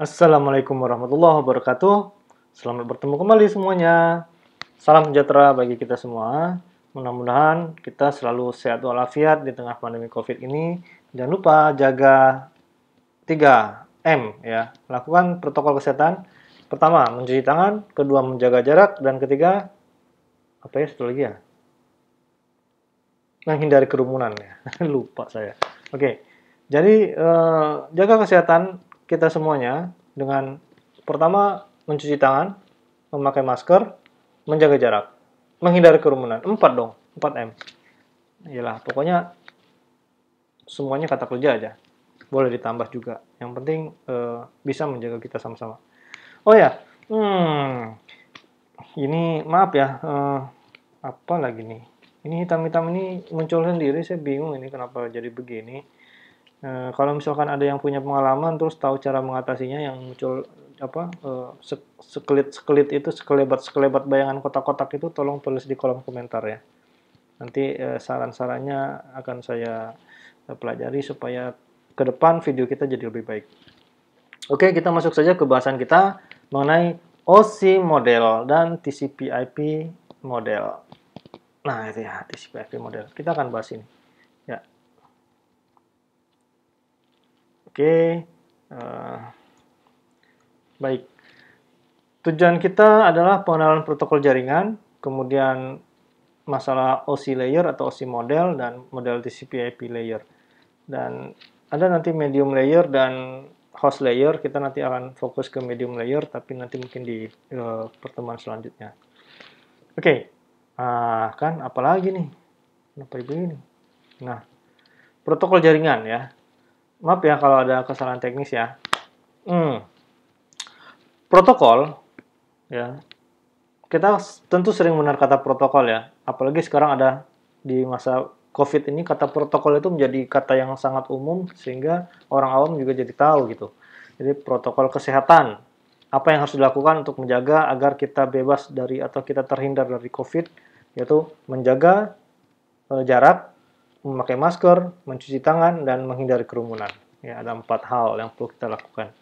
Assalamualaikum warahmatullahi wabarakatuh. Selamat bertemu kembali semuanya. Salam sejahtera bagi kita semua. Mudah-mudahan kita selalu sehat walafiat di tengah pandemi Covid ini. Jangan lupa jaga 3M ya. Lakukan protokol kesehatan. Pertama, mencuci tangan, kedua menjaga jarak dan ketiga apa ya satu lagi ya? Menghindari kerumunan ya. Lupa saya. Oke. Jadi eh, jaga kesehatan kita semuanya dengan pertama mencuci tangan, memakai masker, menjaga jarak, menghindari kerumunan. Empat dong, 4 M. Iyalah, pokoknya semuanya kata kerja aja. Boleh ditambah juga. Yang penting e, bisa menjaga kita sama-sama. Oh ya, hmm, ini maaf ya, e, apa lagi nih? Ini hitam-hitam ini muncul sendiri, saya bingung ini kenapa jadi begini Nah, kalau misalkan ada yang punya pengalaman terus tahu cara mengatasinya yang muncul apa uh, eh, sekelit-sekelit itu sekelebat-sekelebat bayangan kotak-kotak itu tolong tulis di kolom komentar ya. Nanti eh, saran-sarannya akan saya eh, pelajari supaya ke depan video kita jadi lebih baik. Oke, kita masuk saja ke bahasan kita mengenai OC model dan TCP/IP model. Nah, itu ya TCP/IP model. Kita akan bahas ini. Oke, uh, baik. Tujuan kita adalah pengenalan protokol jaringan, kemudian masalah OC layer atau OC model dan model TCP/IP layer. Dan ada nanti medium layer dan host layer. Kita nanti akan fokus ke medium layer, tapi nanti mungkin di uh, pertemuan selanjutnya. Oke, okay. uh, kan apalagi nih? Kenapa ibu ini? Nah, protokol jaringan ya maaf ya kalau ada kesalahan teknis ya. Hmm. Protokol, ya. Kita tentu sering benar kata protokol ya. Apalagi sekarang ada di masa COVID ini kata protokol itu menjadi kata yang sangat umum sehingga orang awam juga jadi tahu gitu. Jadi protokol kesehatan, apa yang harus dilakukan untuk menjaga agar kita bebas dari atau kita terhindar dari COVID, yaitu menjaga eh, jarak, memakai masker, mencuci tangan, dan menghindari kerumunan. Ya, ada empat hal yang perlu kita lakukan.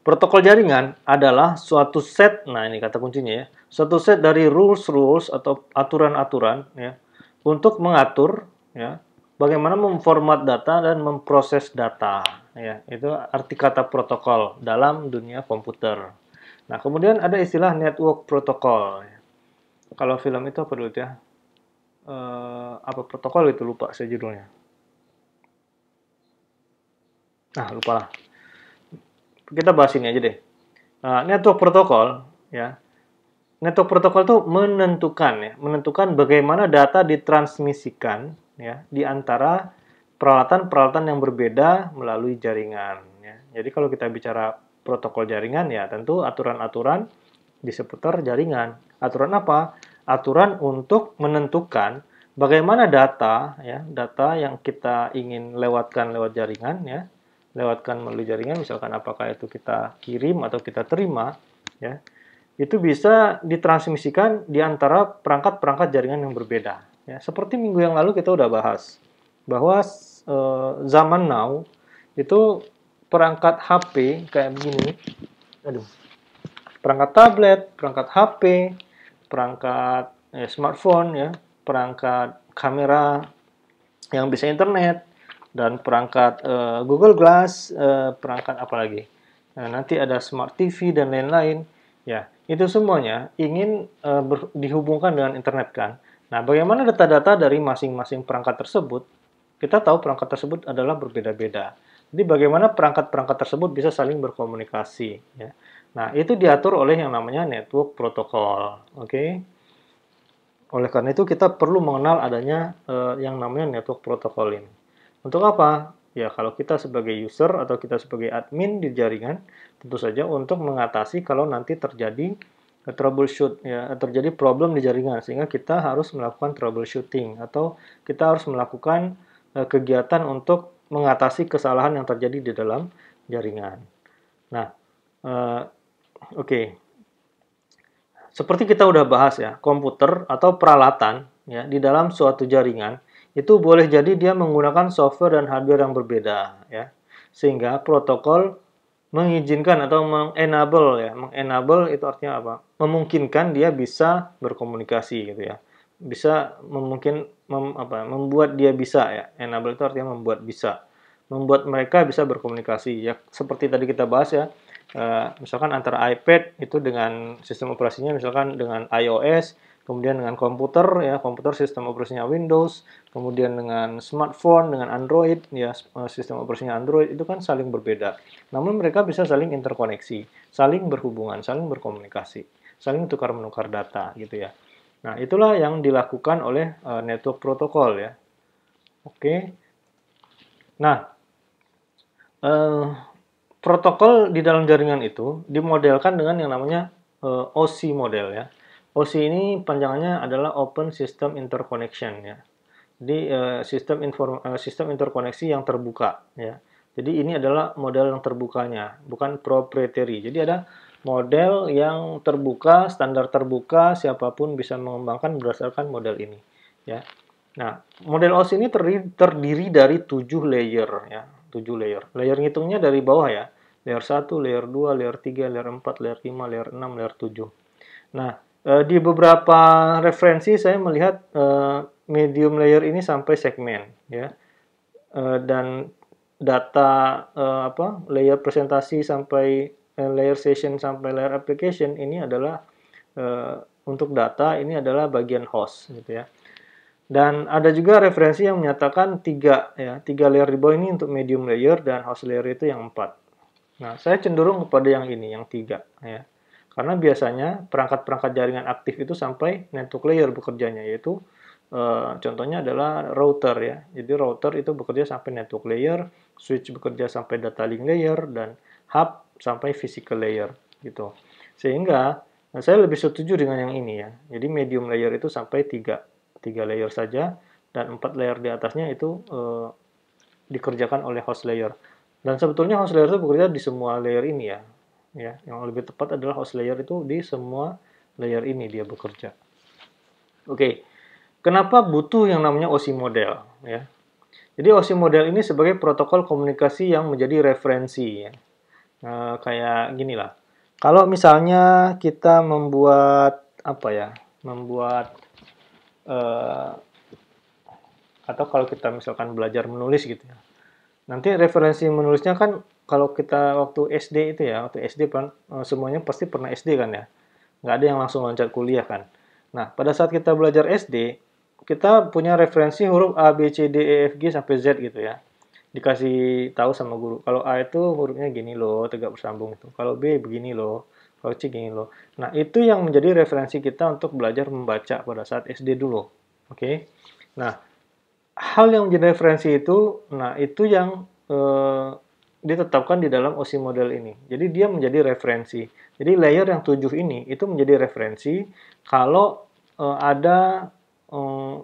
Protokol jaringan adalah suatu set, nah ini kata kuncinya ya, suatu set dari rules-rules atau aturan-aturan ya, untuk mengatur ya, bagaimana memformat data dan memproses data. Ya, itu arti kata protokol dalam dunia komputer. Nah, kemudian ada istilah network protocol. Kalau film itu apa dulu ya? uh, apa protokol itu lupa saya judulnya. Nah lupa lah. Kita bahas ini aja deh. Uh, network protokol ya. Network protokol itu menentukan ya, menentukan bagaimana data ditransmisikan ya di antara peralatan-peralatan yang berbeda melalui jaringan. Ya. Jadi kalau kita bicara protokol jaringan ya tentu aturan-aturan di seputar jaringan. Aturan apa? aturan untuk menentukan bagaimana data ya data yang kita ingin lewatkan lewat jaringan ya lewatkan melalui jaringan misalkan apakah itu kita kirim atau kita terima ya itu bisa ditransmisikan di antara perangkat-perangkat jaringan yang berbeda ya seperti minggu yang lalu kita udah bahas bahwa e, zaman now itu perangkat HP kayak begini aduh perangkat tablet perangkat HP perangkat eh, smartphone ya, perangkat kamera yang bisa internet dan perangkat eh, Google Glass, eh, perangkat apa lagi? Nah, nanti ada smart TV dan lain-lain. Ya, itu semuanya ingin eh, ber- dihubungkan dengan internet kan. Nah, bagaimana data-data dari masing-masing perangkat tersebut? Kita tahu perangkat tersebut adalah berbeda-beda. Jadi bagaimana perangkat-perangkat tersebut bisa saling berkomunikasi? Ya. Nah, itu diatur oleh yang namanya network protocol. Oke. Okay? Oleh karena itu kita perlu mengenal adanya uh, yang namanya network protocol ini. Untuk apa? Ya, kalau kita sebagai user atau kita sebagai admin di jaringan, tentu saja untuk mengatasi kalau nanti terjadi eh, troubleshoot ya, terjadi problem di jaringan sehingga kita harus melakukan troubleshooting atau kita harus melakukan uh, kegiatan untuk mengatasi kesalahan yang terjadi di dalam jaringan. Nah, uh, Oke. Okay. Seperti kita udah bahas ya, komputer atau peralatan ya di dalam suatu jaringan itu boleh jadi dia menggunakan software dan hardware yang berbeda ya. Sehingga protokol mengizinkan atau mengenable ya, mengenable itu artinya apa? Memungkinkan dia bisa berkomunikasi gitu ya. Bisa memungkin mem, apa membuat dia bisa ya. Enable itu artinya membuat bisa. Membuat mereka bisa berkomunikasi ya seperti tadi kita bahas ya Eh, misalkan antara iPad itu dengan sistem operasinya misalkan dengan iOS, kemudian dengan komputer ya, komputer sistem operasinya Windows, kemudian dengan smartphone dengan Android ya, eh, sistem operasinya Android itu kan saling berbeda. Namun mereka bisa saling interkoneksi, saling berhubungan, saling berkomunikasi, saling tukar-menukar data gitu ya. Nah, itulah yang dilakukan oleh uh, network protokol ya. Oke. Okay. Nah, uh, protokol di dalam jaringan itu dimodelkan dengan yang namanya uh, eh, OSI model ya. OC ini panjangannya adalah Open System Interconnection ya. Jadi uh, sistem inform uh, sistem interkoneksi yang terbuka ya. Jadi ini adalah model yang terbukanya, bukan proprietary. Jadi ada model yang terbuka, standar terbuka, siapapun bisa mengembangkan berdasarkan model ini ya. Nah, model OSI ini terdiri dari tujuh layer ya. 7 layer. Layer ngitungnya dari bawah ya. Layer 1, layer 2, layer 3, layer 4, layer 5, layer 6, layer 7. Nah, eh, di beberapa referensi saya melihat eh, medium layer ini sampai segmen ya. Eh, dan data apa layer presentasi sampai layer session sampai layer application ini adalah untuk data ini adalah bagian host gitu ya. Dan ada juga referensi yang menyatakan tiga ya, tiga layer di bawah ini untuk medium layer dan house layer itu yang empat. Nah, saya cenderung kepada yang ini, yang tiga ya. Karena biasanya perangkat-perangkat jaringan aktif itu sampai network layer bekerjanya yaitu e, contohnya adalah router ya. Jadi router itu bekerja sampai network layer, switch bekerja sampai data link layer dan hub sampai physical layer gitu. Sehingga nah, saya lebih setuju dengan yang ini ya. Jadi medium layer itu sampai tiga tiga layer saja dan empat layer di atasnya itu uh, dikerjakan oleh host layer. Dan sebetulnya host layer itu bekerja di semua layer ini ya. Ya, yang lebih tepat adalah host layer itu di semua layer ini dia bekerja. Oke. Okay. Kenapa butuh yang namanya OC model ya? Jadi OC model ini sebagai protokol komunikasi yang menjadi referensi ya. Nah, kayak gini lah. Kalau misalnya kita membuat apa ya? Membuat uh, atau kalau kita misalkan belajar menulis gitu ya. Nanti referensi menulisnya kan kalau kita waktu SD itu ya, waktu SD kan eh, semuanya pasti pernah SD kan ya. Nggak ada yang langsung loncat kuliah kan. Nah, pada saat kita belajar SD, kita punya referensi huruf A, B, C, D, E, F, G, sampai Z gitu ya. Dikasih tahu sama guru. Kalau A itu hurufnya gini loh, tegak bersambung itu. Kalau B begini loh. Fauci Gingilo. Nah, itu yang menjadi referensi kita untuk belajar membaca pada saat SD dulu. Oke. Okay? Nah, hal yang menjadi referensi itu, nah itu yang eh, ditetapkan di dalam OSI model ini. Jadi dia menjadi referensi. Jadi layer yang tujuh ini itu menjadi referensi kalau eh, ada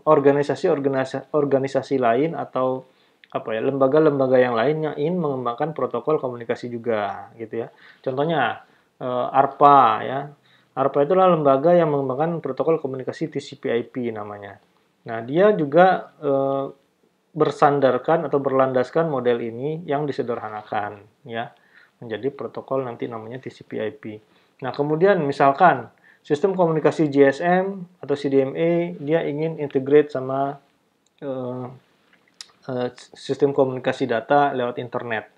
organisasi-organisasi eh, lain atau apa ya lembaga-lembaga yang lain yang ingin mengembangkan protokol komunikasi juga gitu ya. Contohnya uh, eh, ARPA ya. ARPA itulah lembaga yang mengembangkan protokol komunikasi TCP/IP namanya. Nah, dia juga e, bersandarkan atau berlandaskan model ini yang disederhanakan ya menjadi protokol nanti namanya TCP/IP. Nah, kemudian misalkan sistem komunikasi GSM atau CDMA dia ingin integrate sama e, e, sistem komunikasi data lewat internet.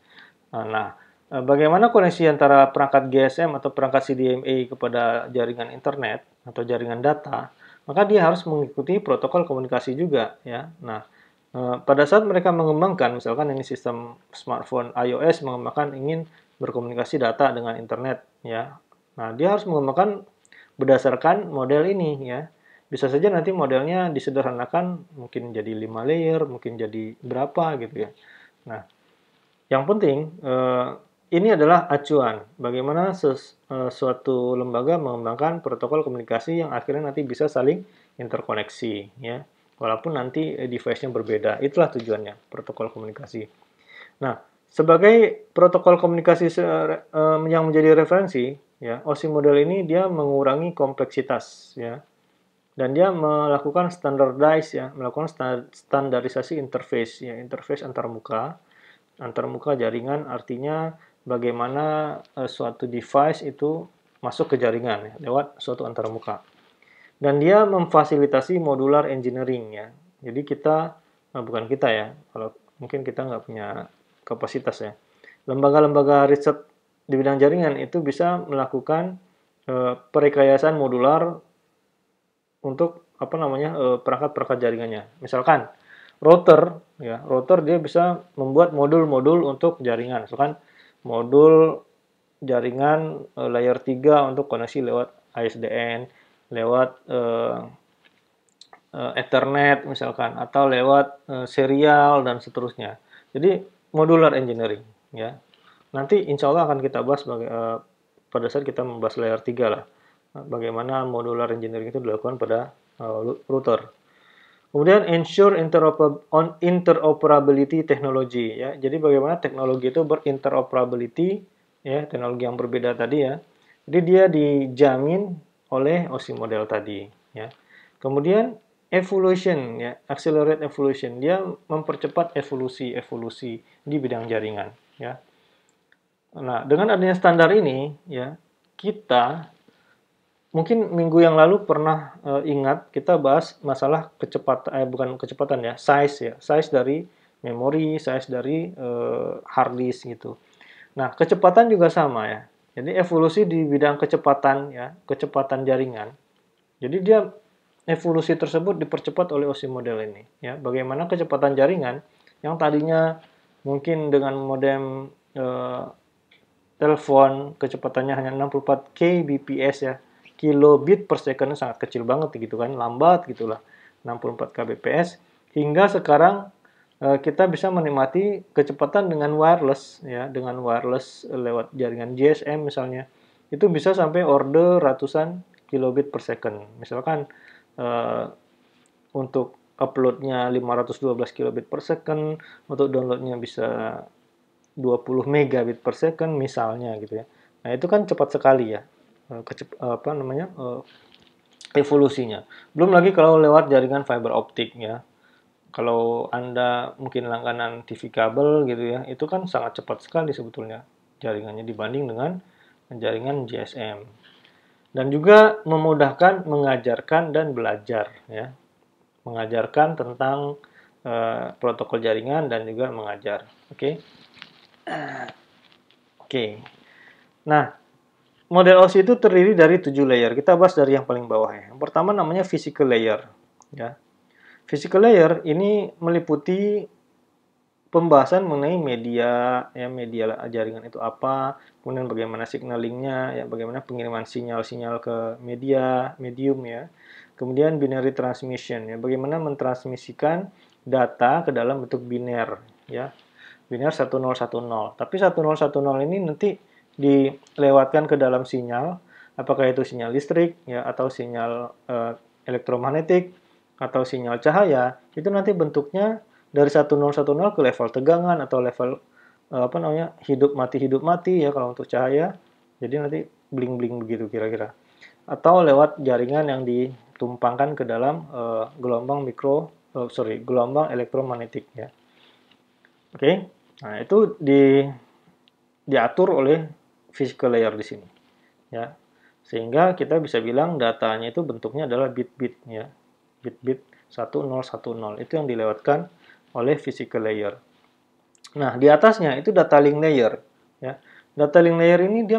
Nah, nah Eh, bagaimana koneksi antara perangkat GSM atau perangkat CDMA kepada jaringan internet atau jaringan data? Maka dia harus mengikuti protokol komunikasi juga, ya. Nah, eh, pada saat mereka mengembangkan, misalkan ini sistem smartphone iOS mengembangkan ingin berkomunikasi data dengan internet, ya. Nah, dia harus mengembangkan berdasarkan model ini, ya. Bisa saja nanti modelnya disederhanakan, mungkin jadi 5 layer, mungkin jadi berapa gitu ya. Nah, yang penting eh, ini adalah acuan bagaimana eh, suatu lembaga mengembangkan protokol komunikasi yang akhirnya nanti bisa saling interkoneksi ya walaupun nanti eh, device-nya berbeda itulah tujuannya protokol komunikasi nah sebagai protokol komunikasi eh, yang menjadi referensi ya OSI model ini dia mengurangi kompleksitas ya dan dia melakukan standardize ya melakukan standarisasi interface ya interface antarmuka antarmuka jaringan artinya bagaimana uh, suatu device itu masuk ke jaringan ya, lewat suatu antarmuka. Dan dia memfasilitasi modular engineering ya. Jadi kita, nah bukan kita ya, kalau mungkin kita nggak punya kapasitas ya. Lembaga-lembaga riset di bidang jaringan itu bisa melakukan e, eh, perekayasan modular untuk apa namanya perangkat-perangkat jaringannya. Misalkan router ya, router dia bisa membuat modul-modul untuk jaringan. Misalkan modul jaringan uh, layer 3 untuk koneksi lewat ISDN, lewat uh, Ethernet misalkan atau lewat uh, serial dan seterusnya. Jadi modular engineering ya. Nanti insya Allah akan kita bahas baga- uh, pada saat kita membahas layer 3 lah. Bagaimana modular engineering itu dilakukan pada uh, router. Kemudian ensure interoperability technology ya. Jadi bagaimana teknologi itu berinteroperability ya, teknologi yang berbeda tadi ya. Jadi dia dijamin oleh OSI model tadi ya. Kemudian evolution ya, accelerate evolution. Dia mempercepat evolusi-evolusi di bidang jaringan ya. Nah, dengan adanya standar ini ya, kita mungkin minggu yang lalu pernah uh, ingat kita bahas masalah kecepatan eh bukan kecepatan ya size ya size dari memori size dari uh, hard disk gitu nah kecepatan juga sama ya jadi evolusi di bidang kecepatan ya kecepatan jaringan jadi dia evolusi tersebut dipercepat oleh OSI model ini ya bagaimana kecepatan jaringan yang tadinya mungkin dengan modem uh, telepon kecepatannya hanya 64 kbps ya kilobit per secondnya sangat kecil banget gitu kan, lambat gitulah 64 kbps. Hingga sekarang eh, kita bisa menikmati kecepatan dengan wireless ya, dengan wireless lewat jaringan GSM misalnya. Itu bisa sampai order ratusan kilobit per second. Misalkan uh, untuk uploadnya 512 kilobit per second, untuk downloadnya bisa 20 megabit per second misalnya gitu ya. Nah itu kan cepat sekali ya. Eh, kecep, eh, apa namanya eh, evolusinya. Belum lagi kalau lewat jaringan fiber optik ya. Kalau Anda mungkin langganan TV kabel gitu ya, itu kan sangat cepat sekali sebetulnya jaringannya dibanding dengan jaringan GSM. Dan juga memudahkan mengajarkan dan belajar ya. Mengajarkan tentang uh, protokol jaringan dan juga mengajar. Oke. Okay? Oke. Okay. Nah, Model OSI itu terdiri dari tujuh layer. Kita bahas dari yang paling bawah ya. Yang pertama namanya physical layer. Ya. Physical layer ini meliputi pembahasan mengenai media, ya media jaringan itu apa, kemudian bagaimana signalingnya, ya bagaimana pengiriman sinyal-sinyal ke media, medium ya. Kemudian binary transmission ya, bagaimana mentransmisikan data ke dalam bentuk biner ya. Biner 1010. Tapi 1010 ini nanti dilewatkan ke dalam sinyal, apakah itu sinyal listrik ya atau sinyal uh, elektromagnetik atau sinyal cahaya, itu nanti bentuknya dari 1010 ke level tegangan atau level uh, apa namanya? hidup mati hidup mati ya kalau untuk cahaya. Jadi nanti bling-bling begitu kira-kira. Atau lewat jaringan yang ditumpangkan ke dalam uh, gelombang mikro oh, sorry, gelombang elektromagnetik ya. Oke. Okay? Nah, itu di diatur oleh physical layer di sini. Ya. Sehingga kita bisa bilang datanya itu bentuknya adalah bit-bit ya. Bit-bit 1010 itu yang dilewatkan oleh physical layer. Nah, di atasnya itu data link layer ya. Data link layer ini dia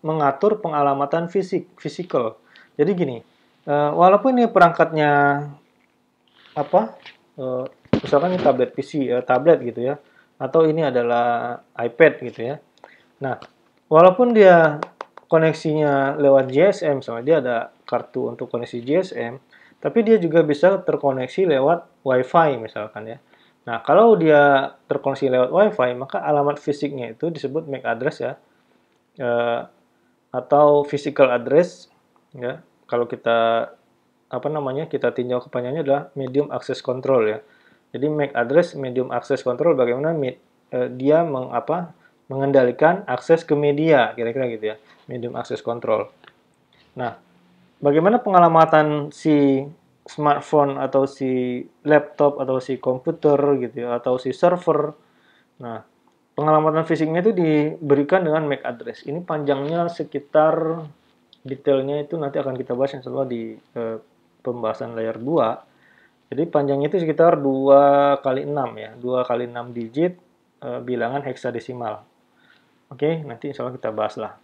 mengatur pengalamatan fisik, physical. Jadi gini, eh, walaupun ini perangkatnya apa? Eh, misalkan ini tablet PC, eh, tablet gitu ya, atau ini adalah iPad gitu ya. Nah, walaupun dia koneksinya lewat GSM, sama dia ada kartu untuk koneksi GSM, tapi dia juga bisa terkoneksi lewat WiFi misalkan ya. Nah, kalau dia terkoneksi lewat WiFi, maka alamat fisiknya itu disebut MAC address ya, e, atau physical address ya. Kalau kita apa namanya kita tinjau kepanjangnya adalah medium access control ya. Jadi MAC address medium access control bagaimana mid, e, eh, dia mengapa mengendalikan akses ke media, kira-kira gitu ya, medium akses control. Nah, bagaimana pengalaman si smartphone atau si laptop atau si komputer gitu ya, atau si server. Nah, pengalaman fisiknya itu diberikan dengan MAC address. Ini panjangnya sekitar detailnya itu nanti akan kita bahas yang selalu di eh, pembahasan layar 2. Jadi panjangnya itu sekitar 2 kali 6 ya, 2 kali 6 digit e, bilangan heksadesimal. Oke, okay, nanti insya Allah kita bahas lah.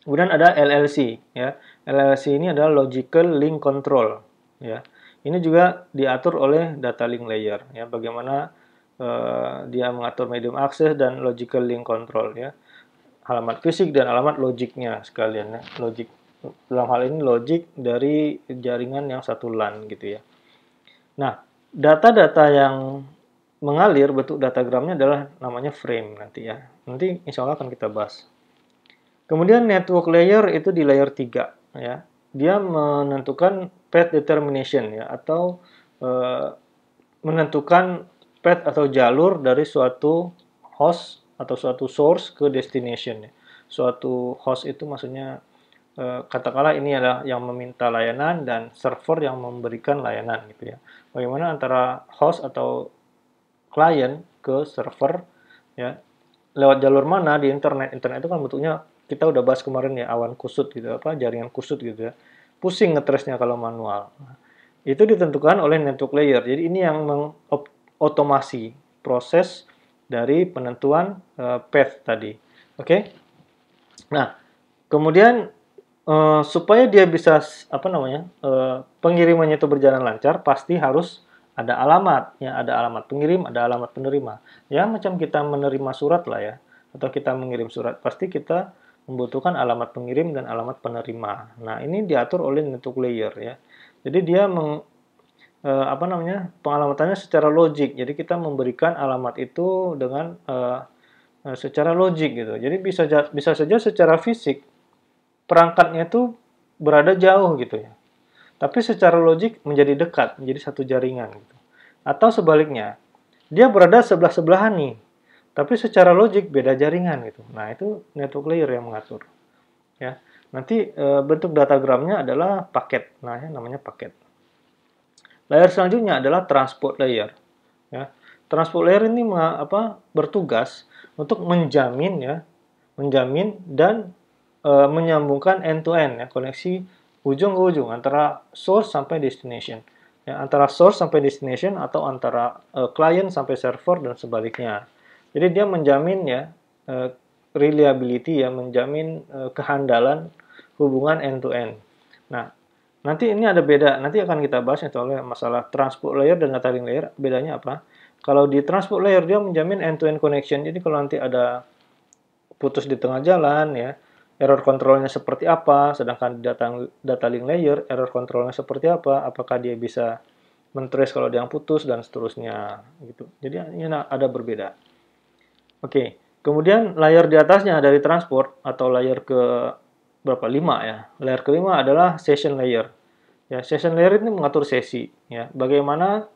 Kemudian ada LLC, ya. LLC ini adalah Logical Link Control, ya. Ini juga diatur oleh data link layer, ya. Bagaimana uh, dia mengatur medium akses dan logical link control, ya. Alamat fisik dan alamat logiknya sekalian, ya. Logik dalam hal ini logik dari jaringan yang satu LAN, gitu ya. Nah, data-data yang mengalir bentuk datagramnya adalah namanya frame nanti ya Nanti insya Allah akan kita bahas. Kemudian network layer itu di layer 3 ya. Dia menentukan path determination ya atau e, menentukan path atau jalur dari suatu host atau suatu source ke destination ya. Suatu host itu maksudnya eh, katakanlah ini adalah yang meminta layanan dan server yang memberikan layanan gitu ya. Bagaimana antara host atau client ke server ya lewat jalur mana di internet. Internet itu kan bentuknya kita udah bahas kemarin ya awan kusut gitu apa jaringan kusut gitu ya. Pusing ngetresnya kalau manual. Itu ditentukan oleh network layer. Jadi ini yang mengotomasi proses dari penentuan uh, path tadi. Oke. Okay? Nah, kemudian uh, supaya dia bisa apa namanya? Uh, pengirimannya itu berjalan lancar pasti harus ada alamat, ya ada alamat pengirim, ada alamat penerima. Ya macam kita menerima surat lah ya, atau kita mengirim surat, pasti kita membutuhkan alamat pengirim dan alamat penerima. Nah ini diatur oleh network layer ya. Jadi dia meng, e, apa namanya pengalamatannya secara logik. Jadi kita memberikan alamat itu dengan e, secara logik gitu. Jadi bisa bisa saja secara fisik perangkatnya itu berada jauh gitu ya tapi secara logik menjadi dekat, menjadi satu jaringan. Gitu. Atau sebaliknya, dia berada sebelah-sebelahan nih, tapi secara logik beda jaringan gitu. Nah itu network layer yang mengatur. Ya, nanti e, bentuk datagramnya adalah paket, nah ya, namanya paket. Layer selanjutnya adalah transport layer. Ya, transport layer ini apa bertugas untuk menjamin ya, menjamin dan e, menyambungkan end to end ya koneksi ujung ke ujung antara source sampai destination ya, antara source sampai destination atau antara uh, client sampai server dan sebaliknya jadi dia menjamin ya uh, reliability ya menjamin uh, kehandalan hubungan end to end nah nanti ini ada beda nanti akan kita bahas ya soalnya masalah transport layer dan dataring layer bedanya apa kalau di transport layer dia menjamin end to end connection jadi kalau nanti ada putus di tengah jalan ya error kontrolnya seperti apa, sedangkan data, data link layer, error kontrolnya seperti apa, apakah dia bisa mentrace kalau dia yang putus, dan seterusnya. gitu. Jadi ini ada berbeda. Oke, okay. kemudian layer di atasnya dari transport atau layer ke berapa? lima ya. Layer kelima adalah session layer. Ya, session layer ini mengatur sesi. Ya, bagaimana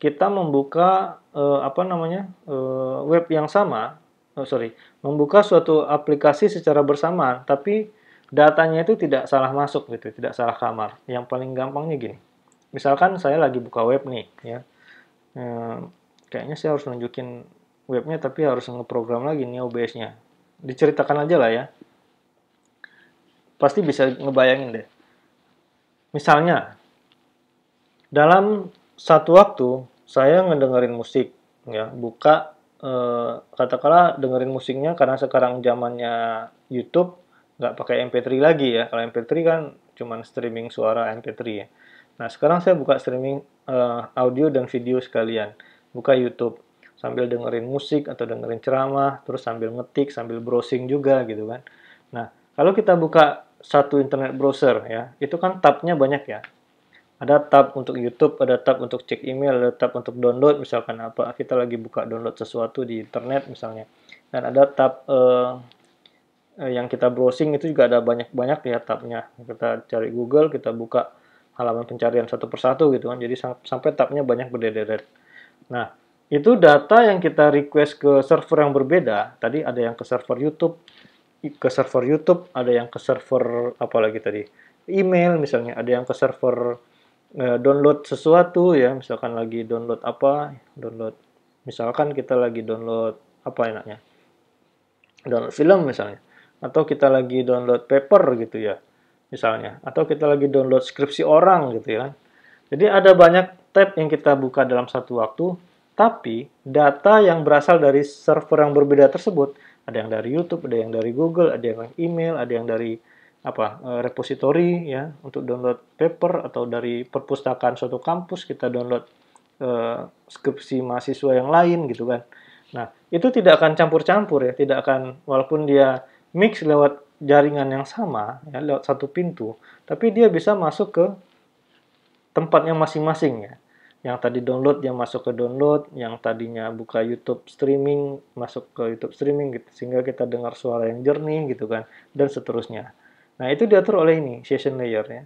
kita membuka uh, apa namanya uh, web yang sama oh sorry, membuka suatu aplikasi secara bersamaan, tapi datanya itu tidak salah masuk gitu, tidak salah kamar. Yang paling gampangnya gini, misalkan saya lagi buka web nih, ya, kayaknya saya harus nunjukin webnya, tapi harus ngeprogram lagi nih OBS-nya. Diceritakan aja lah ya, pasti bisa ngebayangin deh. Misalnya, dalam satu waktu saya ngedengerin musik, ya, buka Eh, katakanlah dengerin musiknya karena sekarang zamannya YouTube nggak pakai MP3 lagi ya. Kalau MP3 kan cuman streaming suara MP3 ya. Nah sekarang saya buka streaming uh, audio dan video sekalian. Buka YouTube sambil dengerin musik atau dengerin ceramah, terus sambil ngetik, sambil browsing juga gitu kan. Nah, kalau kita buka satu internet browser ya, itu kan tabnya banyak ya ada tab untuk YouTube, ada tab untuk cek email, ada tab untuk download misalkan apa kita lagi buka download sesuatu di internet misalnya. Dan ada tab uh, yang kita browsing itu juga ada banyak-banyak ya tabnya. Kita cari Google, kita buka halaman pencarian satu persatu gitu kan. Jadi sampai tabnya banyak berderet. Nah, itu data yang kita request ke server yang berbeda. Tadi ada yang ke server YouTube, ke server YouTube, ada yang ke server apa lagi tadi? Email misalnya, ada yang ke server Eh, download sesuatu ya misalkan lagi download apa download misalkan kita lagi download apa enaknya download film misalnya atau kita lagi download paper gitu ya misalnya atau kita lagi download skripsi orang gitu ya kan. jadi ada banyak tab yang kita buka dalam satu waktu tapi data yang berasal dari server yang berbeda tersebut ada yang dari YouTube ada yang dari Google ada yang dari email ada yang dari apa eh, repository ya untuk download paper atau dari perpustakaan suatu kampus kita download eh, skripsi mahasiswa yang lain gitu kan. Nah, itu tidak akan campur-campur ya, tidak akan walaupun dia mix lewat jaringan yang sama ya lewat satu pintu, tapi dia bisa masuk ke tempatnya masing-masing ya. Yang tadi download yang masuk ke download, yang tadinya buka YouTube streaming masuk ke YouTube streaming gitu sehingga kita dengar suara yang jernih gitu kan dan seterusnya. Nah, itu diatur oleh ini session layer ya.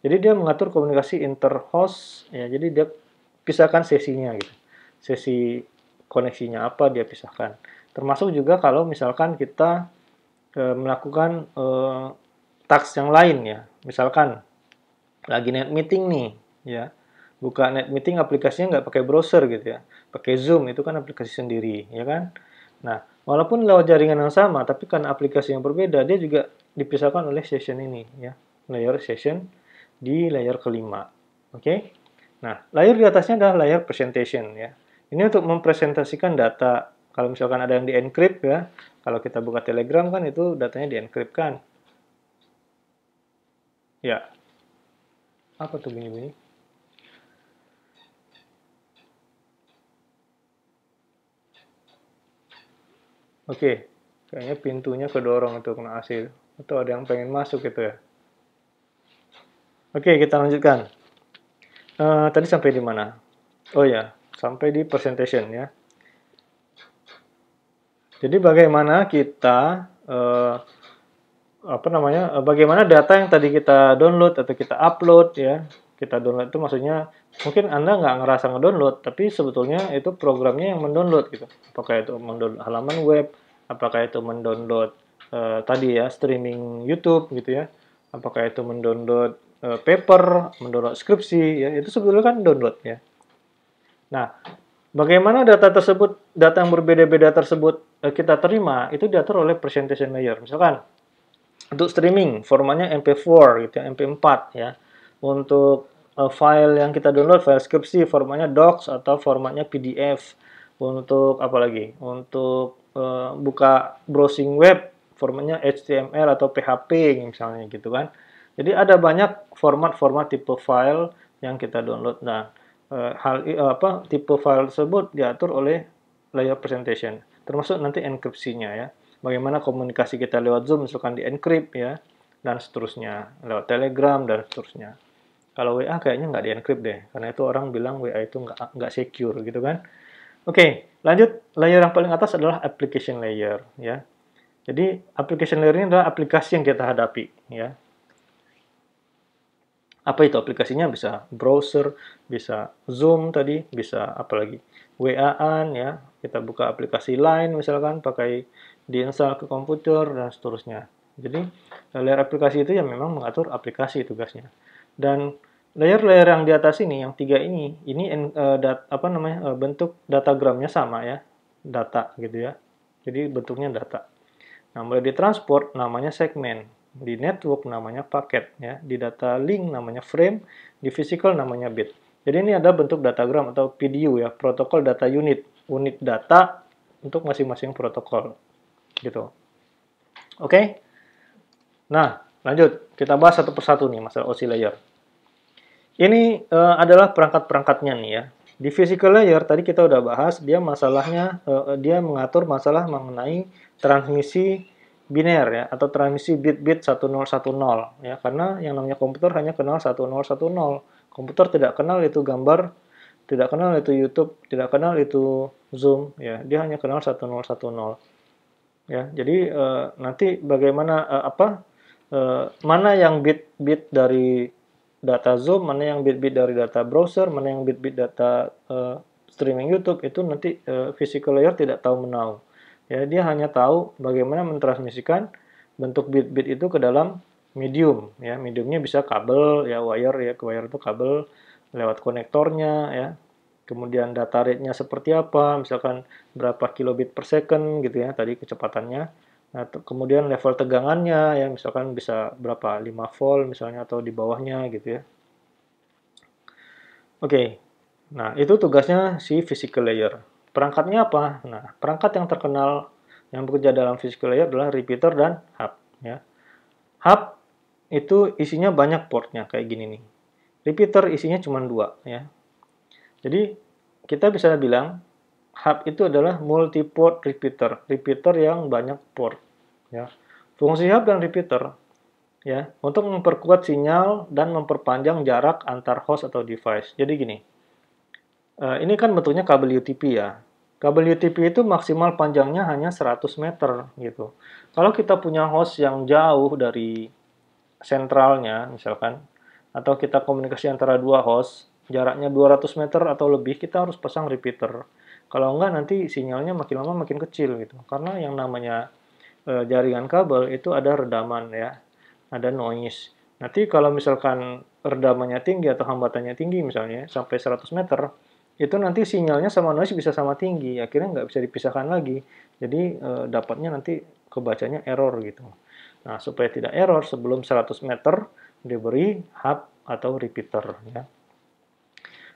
Jadi dia mengatur komunikasi interhost ya. Jadi dia pisahkan sesinya gitu. Sesi koneksinya apa dia pisahkan. Termasuk juga kalau misalkan kita e, melakukan e, task yang lain ya. Misalkan lagi net meeting nih ya. Buka net meeting aplikasinya nggak pakai browser gitu ya. Pakai Zoom itu kan aplikasi sendiri ya kan. Nah, walaupun lewat jaringan yang sama tapi kan aplikasi yang berbeda dia juga dipisahkan oleh session ini ya layer session di layer kelima oke okay? nah layer di atasnya adalah layer presentation ya ini untuk mempresentasikan data kalau misalkan ada yang di encrypt ya kalau kita buka telegram kan itu datanya di encrypt kan ya apa tuh bunyi-bunyi Oke, okay. kayaknya pintunya kedorong itu kena hasil atau ada yang pengen masuk gitu ya. Oke, kita lanjutkan. Uh, tadi sampai di mana? Oh ya, sampai di presentation ya. Jadi bagaimana kita uh, apa namanya? Eh, bagaimana data yang tadi kita download atau kita upload ya? Kita download itu maksudnya mungkin anda nggak ngerasa ngedownload, tapi sebetulnya itu programnya yang mendownload gitu. Apakah itu mendownload halaman web? Apakah itu mendownload Eh, tadi ya streaming YouTube gitu ya apakah itu mendownload uh, paper mendownload skripsi ya itu sebetulnya kan download ya nah bagaimana data tersebut data yang berbeda-beda tersebut uh, kita terima itu diatur oleh presentation layer misalkan untuk streaming formatnya MP4 gitu ya MP4 ya untuk uh, file yang kita download file skripsi formatnya docs atau formatnya PDF untuk apa lagi untuk buka browsing web formatnya HTML atau PHP misalnya gitu kan. Jadi ada banyak format-format tipe file yang kita download. Nah, eh, hal eh, apa tipe file tersebut diatur oleh layer presentation, termasuk nanti enkripsinya ya. Bagaimana komunikasi kita lewat Zoom misalkan di encrypt ya dan seterusnya, lewat Telegram dan seterusnya. Kalau WA kayaknya nggak di encrypt deh, karena itu orang bilang WA itu nggak nggak secure gitu kan. Oke, okay, lanjut layer yang paling atas adalah application layer ya. Jadi application layer ini adalah aplikasi yang kita hadapi ya. Apa itu aplikasinya? Bisa browser, bisa Zoom tadi, bisa apalagi WA-an ya. Kita buka aplikasi lain misalkan pakai diinstal ke komputer dan seterusnya. Jadi layer aplikasi itu yang memang mengatur aplikasi tugasnya. Dan layer-layer yang di atas ini, yang tiga ini, ini uh, dat, apa namanya uh, bentuk datagramnya sama ya, data gitu ya. Jadi bentuknya data. Nah, mulai di transport namanya segmen, di network namanya paket, ya, di data link namanya frame, di physical namanya bit. Jadi ini ada bentuk datagram atau PDU ya, protokol data unit, unit data untuk masing-masing protokol. Gitu. Oke. Okay? Nah, lanjut. Kita bahas satu persatu nih masalah OSI layer. Ini uh, adalah perangkat-perangkatnya nih ya. Di physical layer tadi kita udah bahas dia masalahnya uh, dia mengatur masalah mengenai transmisi biner ya atau transmisi bit-bit 1010 ya karena yang namanya komputer hanya kenal 1010 komputer tidak kenal itu gambar tidak kenal itu YouTube tidak kenal itu Zoom ya dia hanya kenal 1010 ya jadi e, nanti bagaimana e, apa e, mana yang bit-bit dari data Zoom mana yang bit-bit dari data browser mana yang bit-bit data e, streaming YouTube itu nanti e, physical layer tidak tahu menau Ya, dia hanya tahu bagaimana mentransmisikan bentuk bit-bit itu ke dalam medium ya. Mediumnya bisa kabel ya, wire ya, ke wire itu kabel lewat konektornya ya. Kemudian data rate-nya seperti apa, misalkan berapa kilobit per second gitu ya tadi kecepatannya. Nah, kemudian level tegangannya ya misalkan bisa berapa 5 volt misalnya atau di bawahnya gitu ya. Oke. Okay. Nah, itu tugasnya si physical layer. Perangkatnya apa? Nah, perangkat yang terkenal yang bekerja dalam physical layer adalah repeater dan hub. Ya. Hub itu isinya banyak portnya kayak gini nih. Repeater isinya cuma dua ya. Jadi kita bisa bilang hub itu adalah multi-port repeater, repeater yang banyak port. Ya. Fungsi hub dan repeater ya untuk memperkuat sinyal dan memperpanjang jarak antar host atau device. Jadi gini, Eh, ini kan bentuknya kabel UTP ya. Kabel UTP itu maksimal panjangnya hanya 100 meter gitu. Kalau kita punya host yang jauh dari sentralnya misalkan, atau kita komunikasi antara dua host, jaraknya 200 meter atau lebih, kita harus pasang repeater. Kalau enggak nanti sinyalnya makin lama makin kecil gitu. Karena yang namanya e, jaringan kabel itu ada redaman ya, ada noise. Nanti kalau misalkan redamannya tinggi atau hambatannya tinggi misalnya, sampai 100 meter, itu nanti sinyalnya sama noise bisa sama tinggi akhirnya nggak bisa dipisahkan lagi jadi e, dapatnya nanti kebacanya error gitu nah supaya tidak error sebelum 100 meter diberi hub atau repeater ya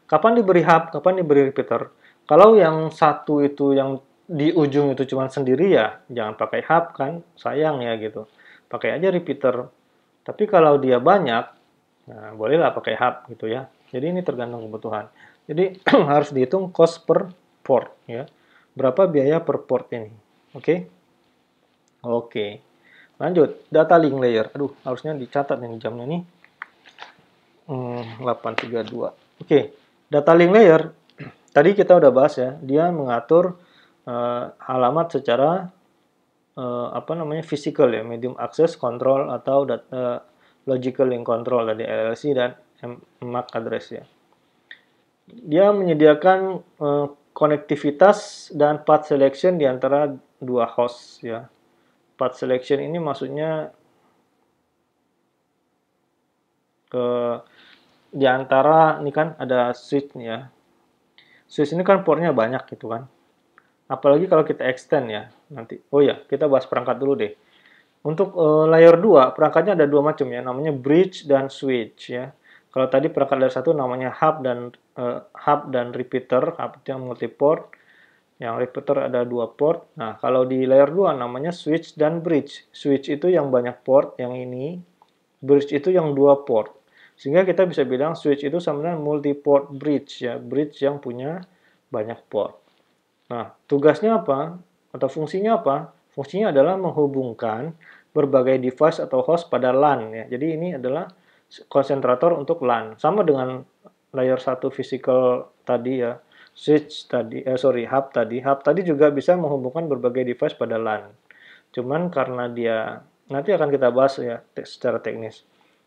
kapan diberi hub kapan diberi repeater kalau yang satu itu yang di ujung itu cuma sendiri ya jangan pakai hub kan sayang ya gitu pakai aja repeater tapi kalau dia banyak nah bolehlah pakai hub gitu ya jadi ini tergantung kebutuhan jadi harus dihitung cost per port ya. Berapa biaya per port ini? Oke. Okay? Oke. Okay. Lanjut, data link layer. Aduh, harusnya dicatat nih jamnya nih. Hmm, 832. Oke, okay. data link layer tadi kita udah bahas ya, dia mengatur uh, alamat secara uh, apa namanya physical ya, medium access control atau data, eh, logical link control dari LLC dan MAC address ya dia menyediakan uh, konektivitas dan path selection di antara dua host ya. Path selection ini maksudnya ke di antara ini kan ada switch ya. Switch ini kan portnya banyak gitu kan. Apalagi kalau kita extend ya nanti. Oh ya, kita bahas perangkat dulu deh. Untuk uh, eh, layer 2, perangkatnya ada dua macam ya, namanya bridge dan switch ya. Kalau tadi perangkat layer satu namanya hub dan uh, hub dan repeater, hub itu yang port. yang repeater ada dua port. Nah, kalau di layer 2 namanya switch dan bridge. Switch itu yang banyak port, yang ini. Bridge itu yang dua port. Sehingga kita bisa bilang switch itu sebenarnya multi-port bridge ya, bridge yang punya banyak port. Nah, tugasnya apa atau fungsinya apa? Fungsinya adalah menghubungkan berbagai device atau host pada LAN ya. Jadi ini adalah konsentrator untuk LAN. Sama dengan layer satu physical tadi ya, switch tadi, eh sorry, hub tadi. Hub tadi juga bisa menghubungkan berbagai device pada LAN. Cuman karena dia, nanti akan kita bahas ya te secara teknis.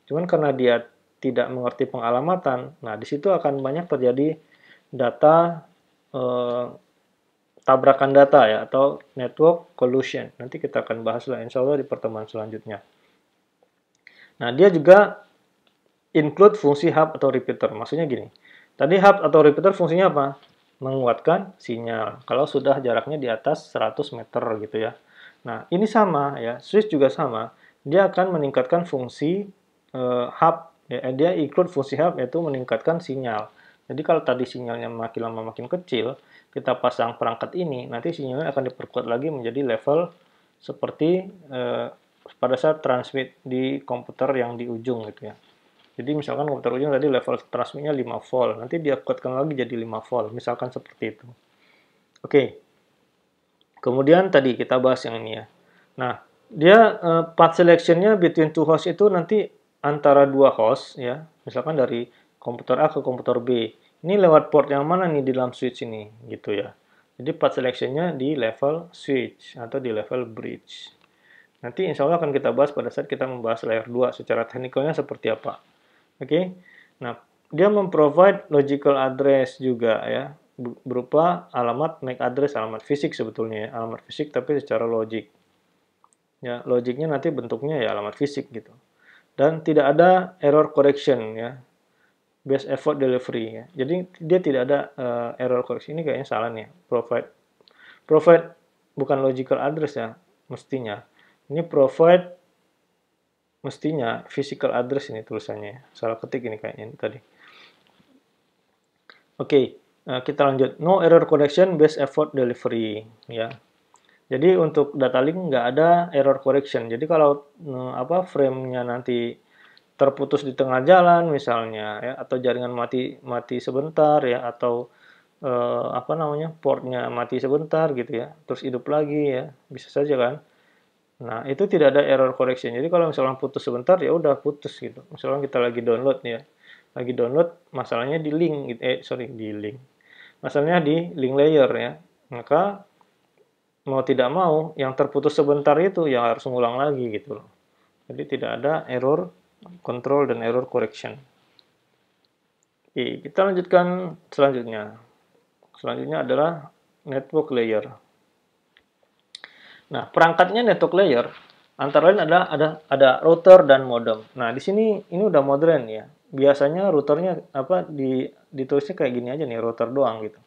Cuman karena dia tidak mengerti pengalamatan, nah disitu akan banyak terjadi data eh, tabrakan data ya atau network collusion. Nanti kita akan bahas lah insya di pertemuan selanjutnya. Nah dia juga include fungsi hub atau repeater. Maksudnya gini, tadi hub atau repeater fungsinya apa? Menguatkan sinyal. Kalau sudah jaraknya di atas 100 meter gitu ya. Nah, ini sama ya, switch juga sama. Dia akan meningkatkan fungsi uh, hub. Ya, eh, dia include fungsi hub yaitu meningkatkan sinyal. Jadi kalau tadi sinyalnya makin lama makin kecil, kita pasang perangkat ini, nanti sinyalnya akan diperkuat lagi menjadi level seperti eh, pada saat transmit di komputer yang di ujung gitu ya. Jadi misalkan komputer ujung tadi level transmitnya 5 volt, nanti dia kuatkan lagi jadi 5 volt, misalkan seperti itu. Oke, okay. kemudian tadi kita bahas yang ini ya. Nah, dia uh, eh, path selectionnya between two host itu nanti antara dua host ya, misalkan dari komputer A ke komputer B. Ini lewat port yang mana nih di dalam switch ini gitu ya. Jadi path selectionnya di level switch atau di level bridge. Nanti insya Allah akan kita bahas pada saat kita membahas layer 2 secara teknikalnya seperti apa. Oke. Okay? Nah, dia memprovide logical address juga ya berupa alamat MAC address alamat fisik sebetulnya ya. alamat fisik tapi secara logik ya logiknya nanti bentuknya ya alamat fisik gitu dan tidak ada error correction ya best effort delivery ya jadi dia tidak ada uh, error correction ini kayaknya salah nih ya. provide provide bukan logical address ya mestinya ini provide mestinya physical address ini tulisannya ya. salah ketik ini kayaknya ini tadi oke okay, eh, kita lanjut no error correction best effort delivery ya jadi untuk data link nggak ada error correction jadi kalau eh, apa framenya nanti terputus di tengah jalan misalnya ya atau jaringan mati mati sebentar ya atau eh, apa namanya portnya mati sebentar gitu ya terus hidup lagi ya bisa saja kan Nah, itu tidak ada error correction. Jadi kalau misalnya putus sebentar ya udah putus gitu. Misalnya kita lagi download nih ya. Lagi download masalahnya di link gitu. Eh, sorry, di link. Masalahnya di link layer ya. Maka mau tidak mau yang terputus sebentar itu yang harus ngulang lagi gitu loh. Jadi tidak ada error control dan error correction. Oke, kita lanjutkan selanjutnya. Selanjutnya adalah network layer. Nah, perangkatnya network layer antara lain adalah ada ada router dan modem. Nah, di sini ini udah modern ya. Biasanya routernya apa di ditulisnya kayak gini aja nih router doang gitu.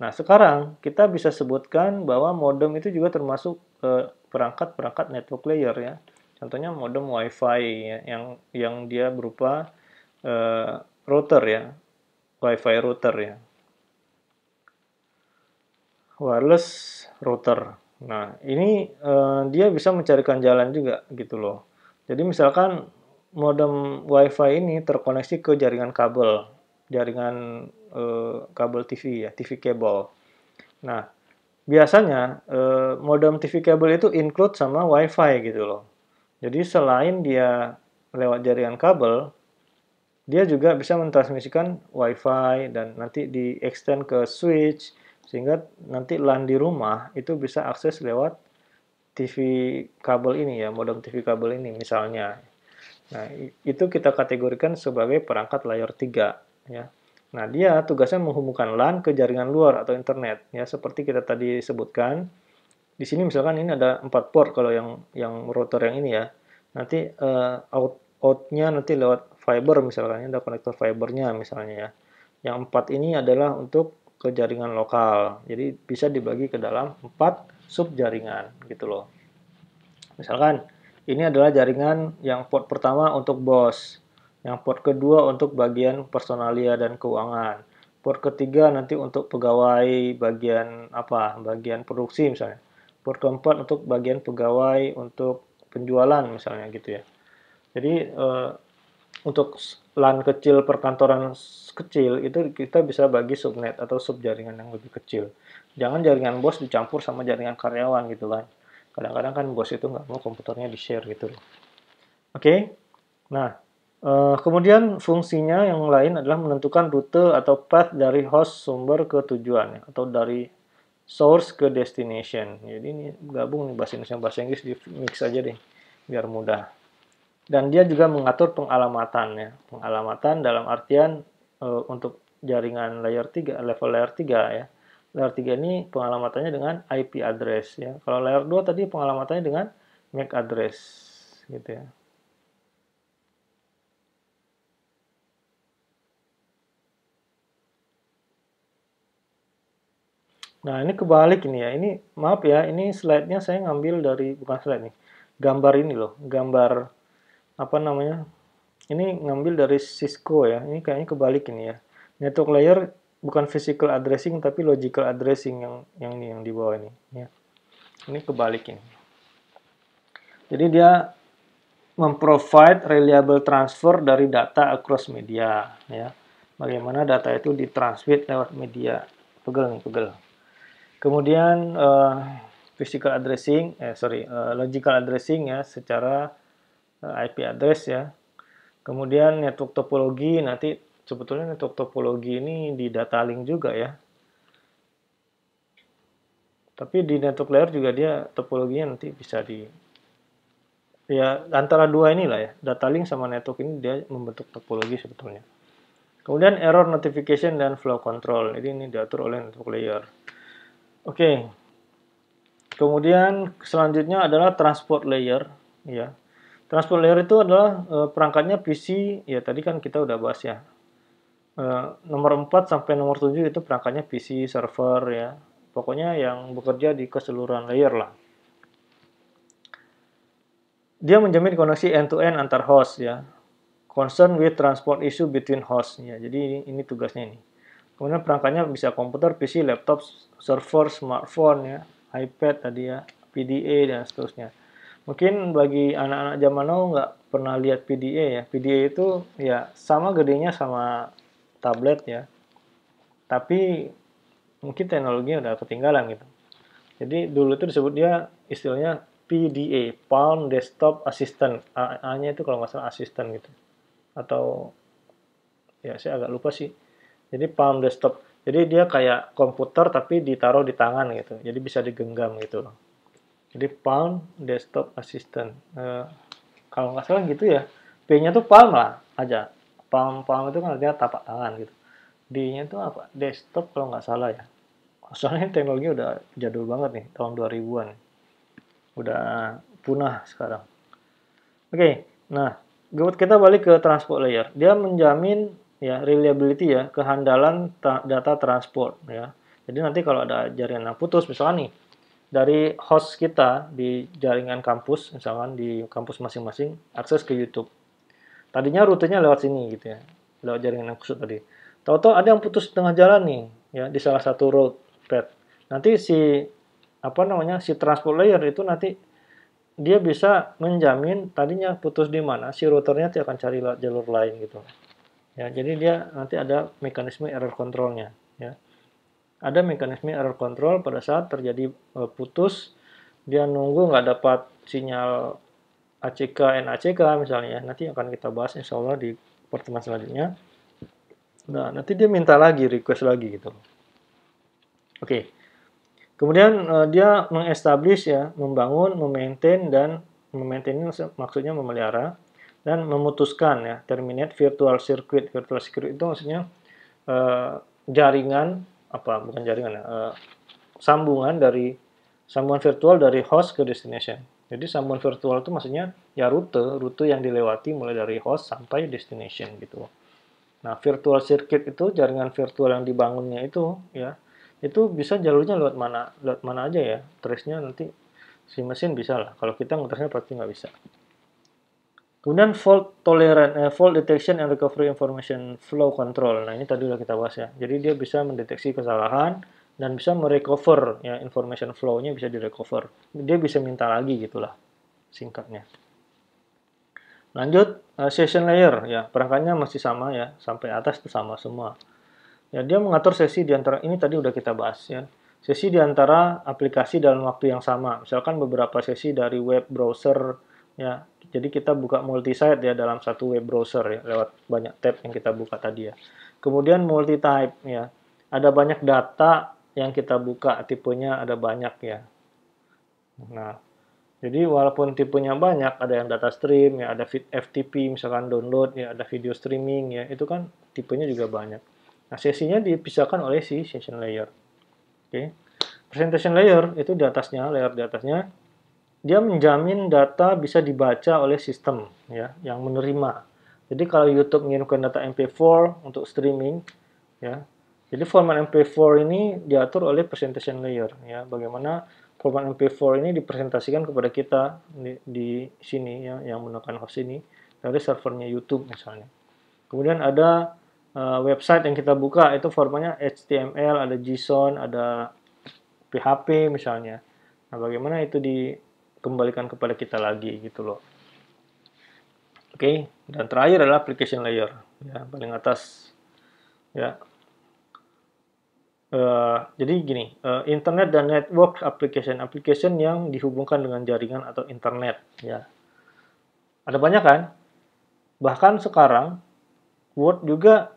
Nah, sekarang kita bisa sebutkan bahwa modem itu juga termasuk eh, perangkat-perangkat eh, network layer ya. Contohnya modem WiFi ya, yang yang dia berupa eh, router ya. WiFi router ya wireless router. Nah, ini eh, dia bisa mencarikan jalan juga gitu loh. Jadi misalkan modem WiFi ini terkoneksi ke jaringan kabel, jaringan eh, kabel TV ya, TV cable. Nah, biasanya eh, modem TV cable itu include sama WiFi gitu loh. Jadi selain dia lewat jaringan kabel, dia juga bisa mentransmisikan WiFi dan nanti di extend ke switch sehingga nanti LAN di rumah itu bisa akses lewat TV kabel ini ya, modem TV kabel ini misalnya. Nah, itu kita kategorikan sebagai perangkat layar 3 ya. Nah, dia tugasnya menghubungkan LAN ke jaringan luar atau internet ya, seperti kita tadi sebutkan. Di sini misalkan ini ada 4 port kalau yang yang router yang ini ya. Nanti uh, out outnya nanti lewat fiber misalkan, ada konektor fibernya misalnya ya. Yang 4 ini adalah untuk ke jaringan lokal. Jadi bisa dibagi ke dalam empat sub jaringan gitu loh. Misalkan ini adalah jaringan yang port pertama untuk BOS, yang port kedua untuk bagian personalia dan keuangan, port ketiga nanti untuk pegawai bagian apa? Bagian produksi misalnya. Port keempat untuk bagian pegawai untuk penjualan misalnya gitu ya. Jadi eh, untuk LAN kecil perkantoran kecil itu kita bisa bagi subnet atau sub jaringan yang lebih kecil. Jangan jaringan bos dicampur sama jaringan karyawan gitu kan. Kadang-kadang kan bos itu nggak mau komputernya di share gitu Oke, nah eh, kemudian fungsinya yang lain adalah menentukan rute atau path dari host sumber ke tujuan atau dari source ke destination. Jadi ini gabung nih bahasa Indonesia bahasa Inggris di mix aja deh biar mudah. Dan dia juga mengatur pengalamatannya. Pengalamatan dalam artian e, untuk jaringan layer 3, level layer 3 ya. Layer 3 ini pengalamatannya dengan IP address ya. Kalau layer 2 tadi pengalamatannya dengan MAC address gitu ya. Nah, ini kebalik ini ya. Ini maaf ya, ini slide-nya saya ngambil dari bukan slide nih. Gambar ini loh, gambar apa namanya ini ngambil dari Cisco ya ini kayaknya kebalik ini ya network layer bukan physical addressing tapi logical addressing yang yang ini yang di bawah ini ya ini kebalik ini jadi dia memprovide reliable transfer dari data across media ya bagaimana data itu ditransmit lewat media pegel nih pegel kemudian uh, physical addressing eh sorry uh, logical addressing ya secara Eh, IP address ya. Kemudian network topologi nanti sebetulnya network topologi ini di data link juga ya. Tapi di network layer juga dia topologinya nanti bisa di ya antara dua inilah ya, data link sama network ini dia membentuk topologi sebetulnya. Kemudian error notification dan flow control. Jadi ini diatur oleh network layer. Oke. Okay. Kemudian selanjutnya adalah transport layer ya Transport layer itu adalah e, perangkatnya PC, ya tadi kan kita udah bahas ya. E, nomor 4 sampai nomor 7 itu perangkatnya PC, server ya. Pokoknya yang bekerja di keseluruhan layer lah. Dia menjamin koneksi end-to-end -end antar host ya. Concern with transport issue between host ya. Jadi ini, ini tugasnya ini. Kemudian perangkatnya bisa komputer, PC, laptop, server, smartphone ya, iPad tadi ya, PDA dan seterusnya mungkin bagi anak-anak zaman now nggak pernah lihat PDA ya. PDA itu ya sama gedenya sama tablet ya. Tapi mungkin teknologinya udah ketinggalan gitu. Jadi dulu itu disebut dia istilahnya PDA, Palm Desktop Assistant. A-nya itu kalau nggak salah assistant gitu. Atau ya saya agak lupa sih. Jadi Palm Desktop. Jadi dia kayak komputer tapi ditaruh di tangan gitu. Jadi bisa digenggam gitu loh jadi Palm Desktop Assistant uh, kalau nggak salah gitu ya P-nya tuh Palm lah aja Palm Palm itu kan artinya tapak tangan gitu D-nya itu apa desktop kalau nggak salah ya soalnya teknologi udah jadul banget nih tahun 2000-an udah punah sekarang oke okay, nah kita balik ke transport layer dia menjamin ya reliability ya kehandalan data transport ya jadi nanti kalau ada jaringan putus misalnya nih dari host kita di jaringan kampus, misalkan di kampus masing-masing, akses ke YouTube. Tadinya rutenya lewat sini gitu ya, lewat jaringan khusus tadi. Tahu-tahu ada yang putus tengah jalan nih, ya di salah satu road pad. Nanti si apa namanya si transport layer itu nanti dia bisa menjamin tadinya putus di mana si routernya dia akan cari jalur lain gitu. Ya, jadi dia nanti ada mekanisme error controlnya ada mekanisme error control pada saat terjadi uh, putus dia nunggu nggak dapat sinyal ACK NACK misalnya ya. nanti akan kita bahas insya Allah di pertemuan selanjutnya nah nanti dia minta lagi request lagi gitu oke okay. kemudian uh, dia mengestablish ya membangun memaintain dan memaintain maksudnya memelihara dan memutuskan ya terminate virtual circuit virtual circuit itu maksudnya uh, jaringan apa bukan jaringan ya, uh, sambungan dari sambungan virtual dari host ke destination. Jadi sambungan virtual itu maksudnya ya rute, rute yang dilewati mulai dari host sampai destination gitu. Nah, virtual circuit itu jaringan virtual yang dibangunnya itu ya, itu bisa jalurnya lewat mana, lewat mana aja ya. Trace-nya nanti si mesin bisa lah. Kalau kita ngetrace pasti nggak bisa. Kemudian fault tolerant, eh, fault detection and recovery information flow control. Nah ini tadi udah kita bahas ya. Jadi dia bisa mendeteksi kesalahan dan bisa merecover ya information flow-nya bisa direcover. Dia bisa minta lagi gitulah singkatnya. Lanjut uh, session layer ya perangkatnya masih sama ya sampai atas itu sama semua. Ya dia mengatur sesi di antara ini tadi udah kita bahas ya. Sesi di antara aplikasi dalam waktu yang sama. Misalkan beberapa sesi dari web browser Ya, jadi kita buka multi-site ya dalam satu web browser ya, lewat banyak tab yang kita buka tadi ya. Kemudian multi-type ya, ada banyak data yang kita buka, tipenya ada banyak ya. Nah, jadi walaupun tipenya banyak, ada yang data stream, ya ada FTP misalkan download, ya ada video streaming ya, itu kan tipenya juga banyak. Nah, sesinya dipisahkan oleh si session layer. Oke. Okay. Presentation layer itu di atasnya, layer di atasnya dia menjamin data bisa dibaca oleh sistem ya yang menerima. Jadi kalau YouTube mengirimkan data MP4 untuk streaming ya. Jadi format MP4 ini diatur oleh presentation layer ya. Bagaimana format MP4 ini dipresentasikan kepada kita di, di sini ya yang menggunakan host ini dari servernya YouTube misalnya. Kemudian ada uh, website yang kita buka itu formatnya HTML, ada JSON, ada PHP misalnya. Nah, bagaimana itu di kembalikan kepada kita lagi gitu loh. Oke, okay. dan terakhir adalah application layer ya paling atas ya. Uh, jadi gini, uh, internet dan network application, application yang dihubungkan dengan jaringan atau internet ya. Ada banyak kan? Bahkan sekarang Word juga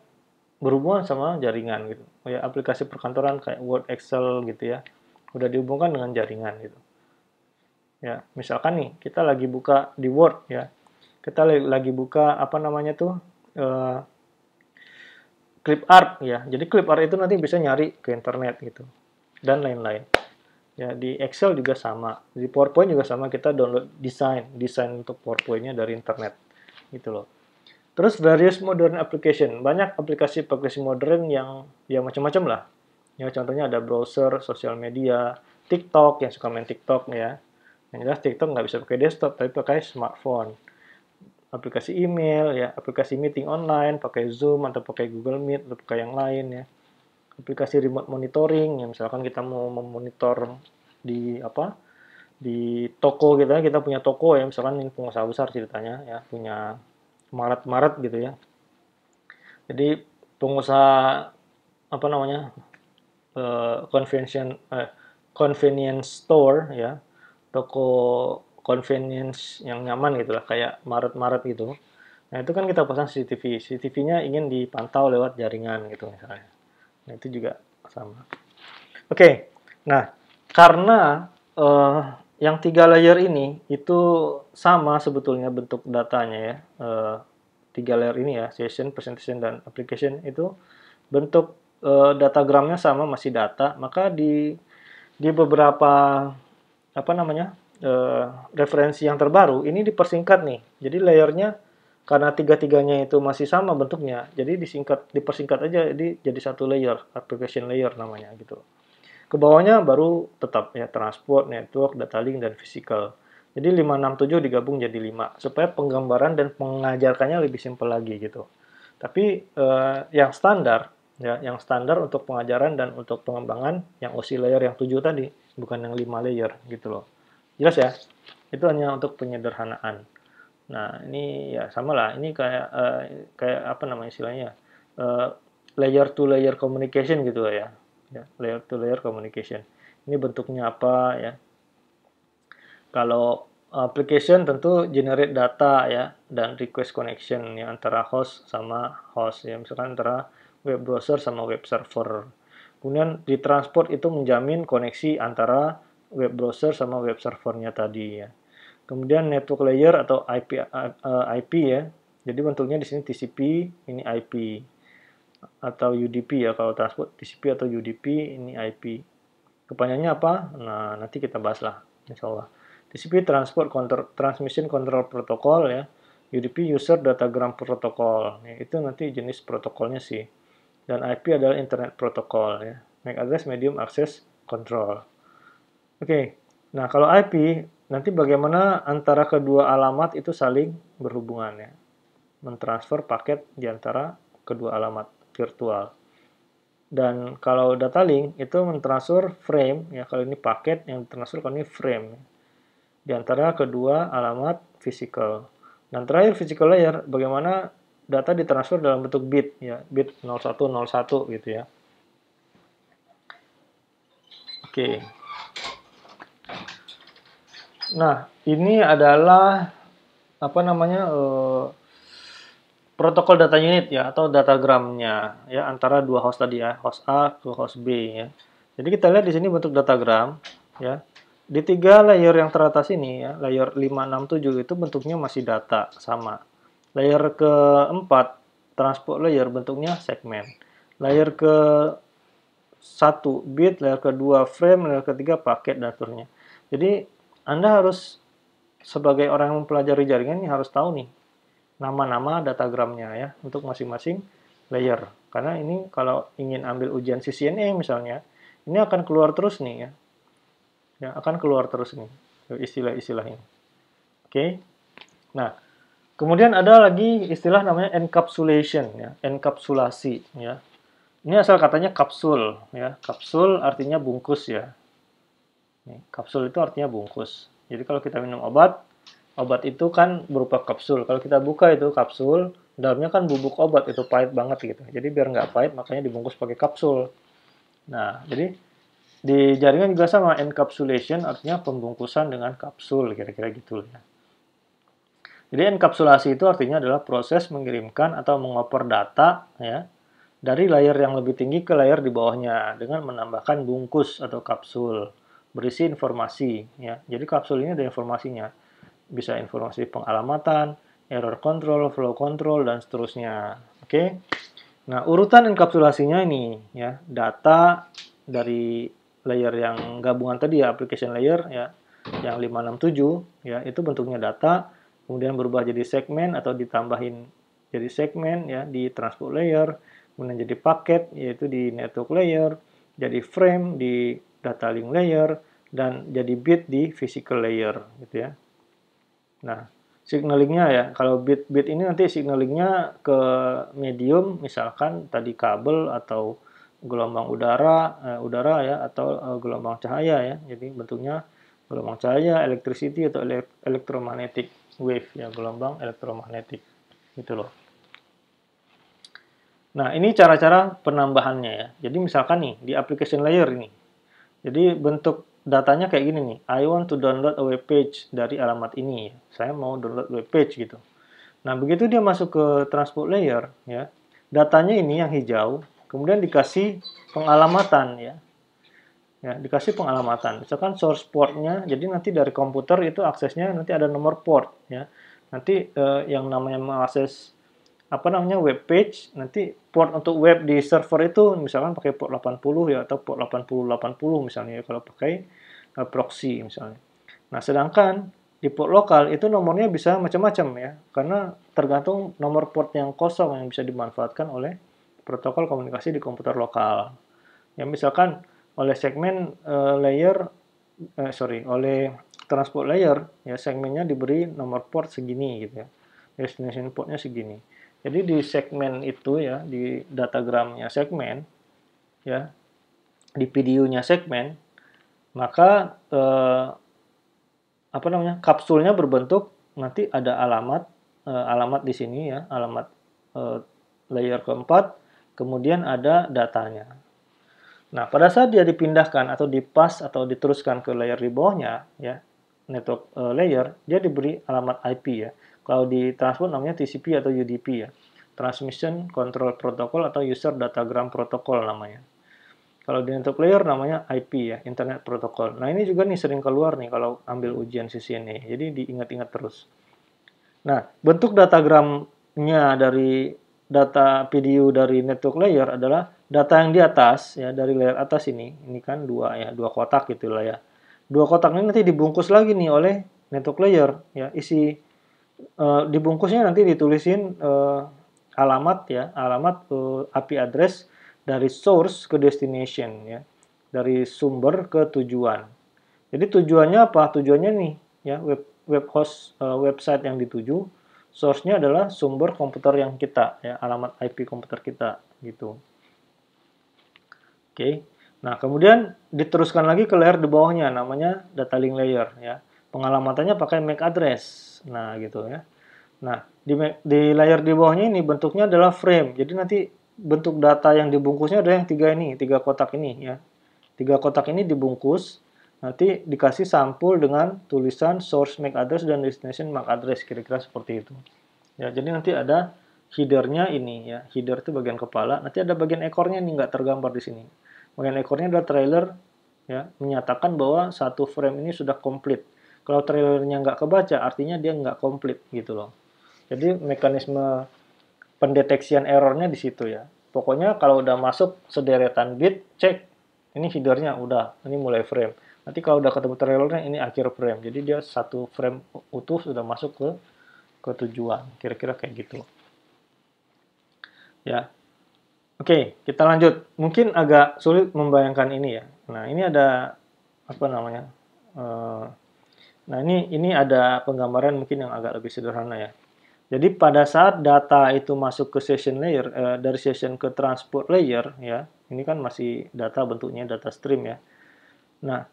berhubungan sama jaringan gitu. Ya, aplikasi perkantoran kayak Word, Excel gitu ya, udah dihubungkan dengan jaringan gitu ya misalkan nih kita lagi buka di Word ya kita lagi buka apa namanya tuh uh, clip art ya jadi clip art itu nanti bisa nyari ke internet gitu dan lain-lain ya di Excel juga sama di PowerPoint juga sama kita download desain desain untuk PowerPointnya dari internet gitu loh terus various modern application banyak aplikasi aplikasi modern yang ya macam-macam lah ya contohnya ada browser sosial media TikTok yang suka main TikTok ya yang jelas TikTok nggak bisa pakai desktop, tapi pakai smartphone. Aplikasi email, ya, aplikasi meeting online, pakai Zoom atau pakai Google Meet atau pakai yang lain ya. Aplikasi remote monitoring, ya misalkan kita mau memonitor di apa di toko kita, gitu ya, kita punya toko ya, misalkan ini pengusaha besar ceritanya ya, punya maret-maret gitu ya. Jadi pengusaha apa namanya uh, convention uh, convenience store ya toko convenience yang nyaman gitu lah kayak Maret-Maret gitu nah itu kan kita pasang CCTV CCTV-nya ingin dipantau lewat jaringan gitu misalnya nah itu juga sama oke okay. nah karena uh, yang tiga layer ini itu sama sebetulnya bentuk datanya ya uh, tiga layer ini ya session presentation dan application itu bentuk uh, datagramnya sama masih data maka di di beberapa apa namanya uh, referensi yang terbaru ini dipersingkat nih. Jadi layernya karena tiga-tiganya itu masih sama bentuknya, jadi disingkat dipersingkat aja jadi jadi satu layer, application layer namanya gitu. Ke bawahnya baru tetap ya transport, network, data link dan physical. Jadi 567 digabung jadi 5 supaya penggambaran dan mengajarkannya lebih simpel lagi gitu. Tapi eh, yang standar ya, yang standar untuk pengajaran dan untuk pengembangan yang OSI layer yang 7 tadi bukan yang lima layer gitu loh. Jelas ya? Itu hanya untuk penyederhanaan. Nah, ini ya sama lah. Ini kayak uh, kayak apa namanya istilahnya? Uh, layer to layer communication gitu loh ya. ya. Layer to layer communication. Ini bentuknya apa ya? Kalau application tentu generate data ya dan request connection ya antara host sama host ya misalkan antara web browser sama web server Kemudian di transport itu menjamin koneksi antara web browser sama web servernya tadi ya. Kemudian network layer atau IP eh, IP ya. Jadi bentuknya di sini TCP, ini IP atau UDP ya kalau transport TCP atau UDP ini IP. Kepanjangannya apa? Nah, nanti kita bahas lah insya Allah. TCP Transport Control, Transmission Control Protocol ya. UDP User Datagram Protocol. Ya, nah, itu nanti jenis protokolnya sih dan IP adalah Internet Protocol ya. MAC address medium access control. Oke, okay. nah kalau IP nanti bagaimana antara kedua alamat itu saling berhubungan ya, Mentransfer paket di antara kedua alamat virtual. Dan kalau data link itu mentransfer frame ya kalau ini paket yang transfer kalau ini frame ya, di antara kedua alamat physical. Dan terakhir physical layer bagaimana data ditransfer dalam bentuk bit ya, bit 0101 gitu ya. Oke. Nah, ini adalah apa namanya uh, protokol data unit ya atau datagramnya ya antara dua host tadi ya, host A ke host B ya. Jadi kita lihat di sini bentuk datagram ya. Di tiga layer yang teratas ini ya, layer 567 itu bentuknya masih data sama Layer keempat, transport layer bentuknya segmen. Layer ke satu bit, layer kedua frame, layer ketiga paket daturnya. Jadi Anda harus sebagai orang yang mempelajari jaringan ini harus tahu nih nama-nama datagramnya ya untuk masing-masing layer. Karena ini kalau ingin ambil ujian CCNA e misalnya, ini akan keluar terus nih ya. Ya, akan keluar terus nih istilah-istilah ini. Oke. Okay? Nah, Kemudian ada lagi istilah namanya encapsulation ya, encapsulasi, ya. Ini asal katanya kapsul ya. Kapsul artinya bungkus ya. kapsul itu artinya bungkus. Jadi kalau kita minum obat, obat itu kan berupa kapsul. Kalau kita buka itu kapsul, dalamnya kan bubuk obat itu pahit banget gitu. Jadi biar nggak pahit makanya dibungkus pakai kapsul. Nah, jadi di jaringan juga sama encapsulation artinya pembungkusan dengan kapsul kira-kira gitu ya. Jadi enkapsulasi itu artinya adalah proses mengirimkan atau mengoper data ya dari layer yang lebih tinggi ke layer di bawahnya dengan menambahkan bungkus atau kapsul berisi informasi ya. Jadi kapsul ini ada informasinya. Bisa informasi pengalamatan, error control, flow control dan seterusnya. Oke. Okay? Nah, urutan enkapsulasinya ini ya, data dari layer yang gabungan tadi ya application layer ya yang 567 ya itu bentuknya data kemudian berubah jadi segmen atau ditambahin jadi segmen ya di transport layer, kemudian jadi paket yaitu di network layer, jadi frame di data link layer dan jadi bit di physical layer gitu ya. Nah, signalingnya ya kalau bit bit ini nanti signalingnya ke medium misalkan tadi kabel atau gelombang udara eh, udara ya atau eh, gelombang cahaya ya. Jadi bentuknya gelombang cahaya, electricity atau ele elektromagnetik wave ya gelombang elektromagnetik gitu loh. Nah ini cara-cara penambahannya ya. Jadi misalkan nih di application layer ini, jadi bentuk datanya kayak gini nih. I want to download a web page dari alamat ini. Ya. Saya mau download web page gitu. Nah begitu dia masuk ke transport layer ya, datanya ini yang hijau, kemudian dikasih pengalamatan ya Ya, dikasih pengalamatan. Misalkan source portnya, jadi nanti dari komputer itu aksesnya nanti ada nomor port. Ya, nanti eh, yang namanya mengakses apa namanya web page, nanti port untuk web di server itu misalkan pakai port 80 ya atau port 8080 misalnya ya, kalau pakai eh, proxy misalnya. Nah, sedangkan di port lokal itu nomornya bisa macam-macam ya, karena tergantung nomor port yang kosong yang bisa dimanfaatkan oleh protokol komunikasi di komputer lokal. Ya misalkan oleh segmen uh, layer eh, sorry oleh transport layer ya segmennya diberi nomor port segini gitu ya destination portnya segini jadi di segmen itu ya di datagramnya segmen ya di nya segmen maka eh, apa namanya kapsulnya berbentuk nanti ada alamat eh, alamat di sini ya alamat eh, layer keempat kemudian ada datanya Nah, pada saat dia dipindahkan atau dipas atau diteruskan ke layer di bawahnya, ya, network uh, layer, dia diberi alamat IP ya. Kalau di transport namanya TCP atau UDP ya. Transmission Control Protocol atau User Datagram Protocol namanya. Kalau di network layer namanya IP ya, Internet Protocol. Nah, ini juga nih sering keluar nih kalau ambil ujian CCNA. Jadi diingat-ingat terus. Nah, bentuk datagramnya dari data PDU dari network layer adalah data yang di atas ya dari layer atas ini ini kan dua ya dua kotak gitulah ya dua kotak ini nanti dibungkus lagi nih oleh network layer ya isi uh, dibungkusnya nanti ditulisin uh, alamat ya alamat uh, eh, API address dari source ke destination ya dari sumber ke tujuan jadi tujuannya apa tujuannya nih ya web web host uh, website yang dituju source-nya adalah sumber komputer yang kita, ya, alamat IP komputer kita, gitu. Oke, nah kemudian diteruskan lagi ke layer di bawahnya, namanya data link layer, ya. Pengalamatannya pakai MAC address, nah gitu ya. Nah, di, di layer di bawahnya ini bentuknya adalah frame, jadi nanti bentuk data yang dibungkusnya ada yang tiga ini, tiga kotak ini, ya. Tiga kotak ini dibungkus, nanti dikasih sampul dengan tulisan source MAC address dan destination MAC address kira-kira seperti itu ya jadi nanti ada headernya ini ya header itu bagian kepala nanti ada bagian ekornya ini nggak tergambar di sini bagian ekornya adalah trailer ya menyatakan bahwa satu frame ini sudah komplit kalau trailernya nggak kebaca artinya dia nggak komplit gitu loh jadi mekanisme pendeteksian errornya di situ ya pokoknya kalau udah masuk sederetan bit cek ini headernya udah ini mulai frame Nanti kalau udah ketemu trailernya ini akhir frame. Jadi dia satu frame utuh sudah masuk ke ke tujuan. Kira-kira kayak gitu. Ya. Oke, kita lanjut. Mungkin agak sulit membayangkan ini ya. Nah, ini ada apa namanya? Eh, nah, ini ini ada penggambaran mungkin yang agak lebih sederhana ya. Jadi pada saat data itu masuk ke session layer eh, dari session ke transport layer ya, ini kan masih data bentuknya data stream ya. Nah,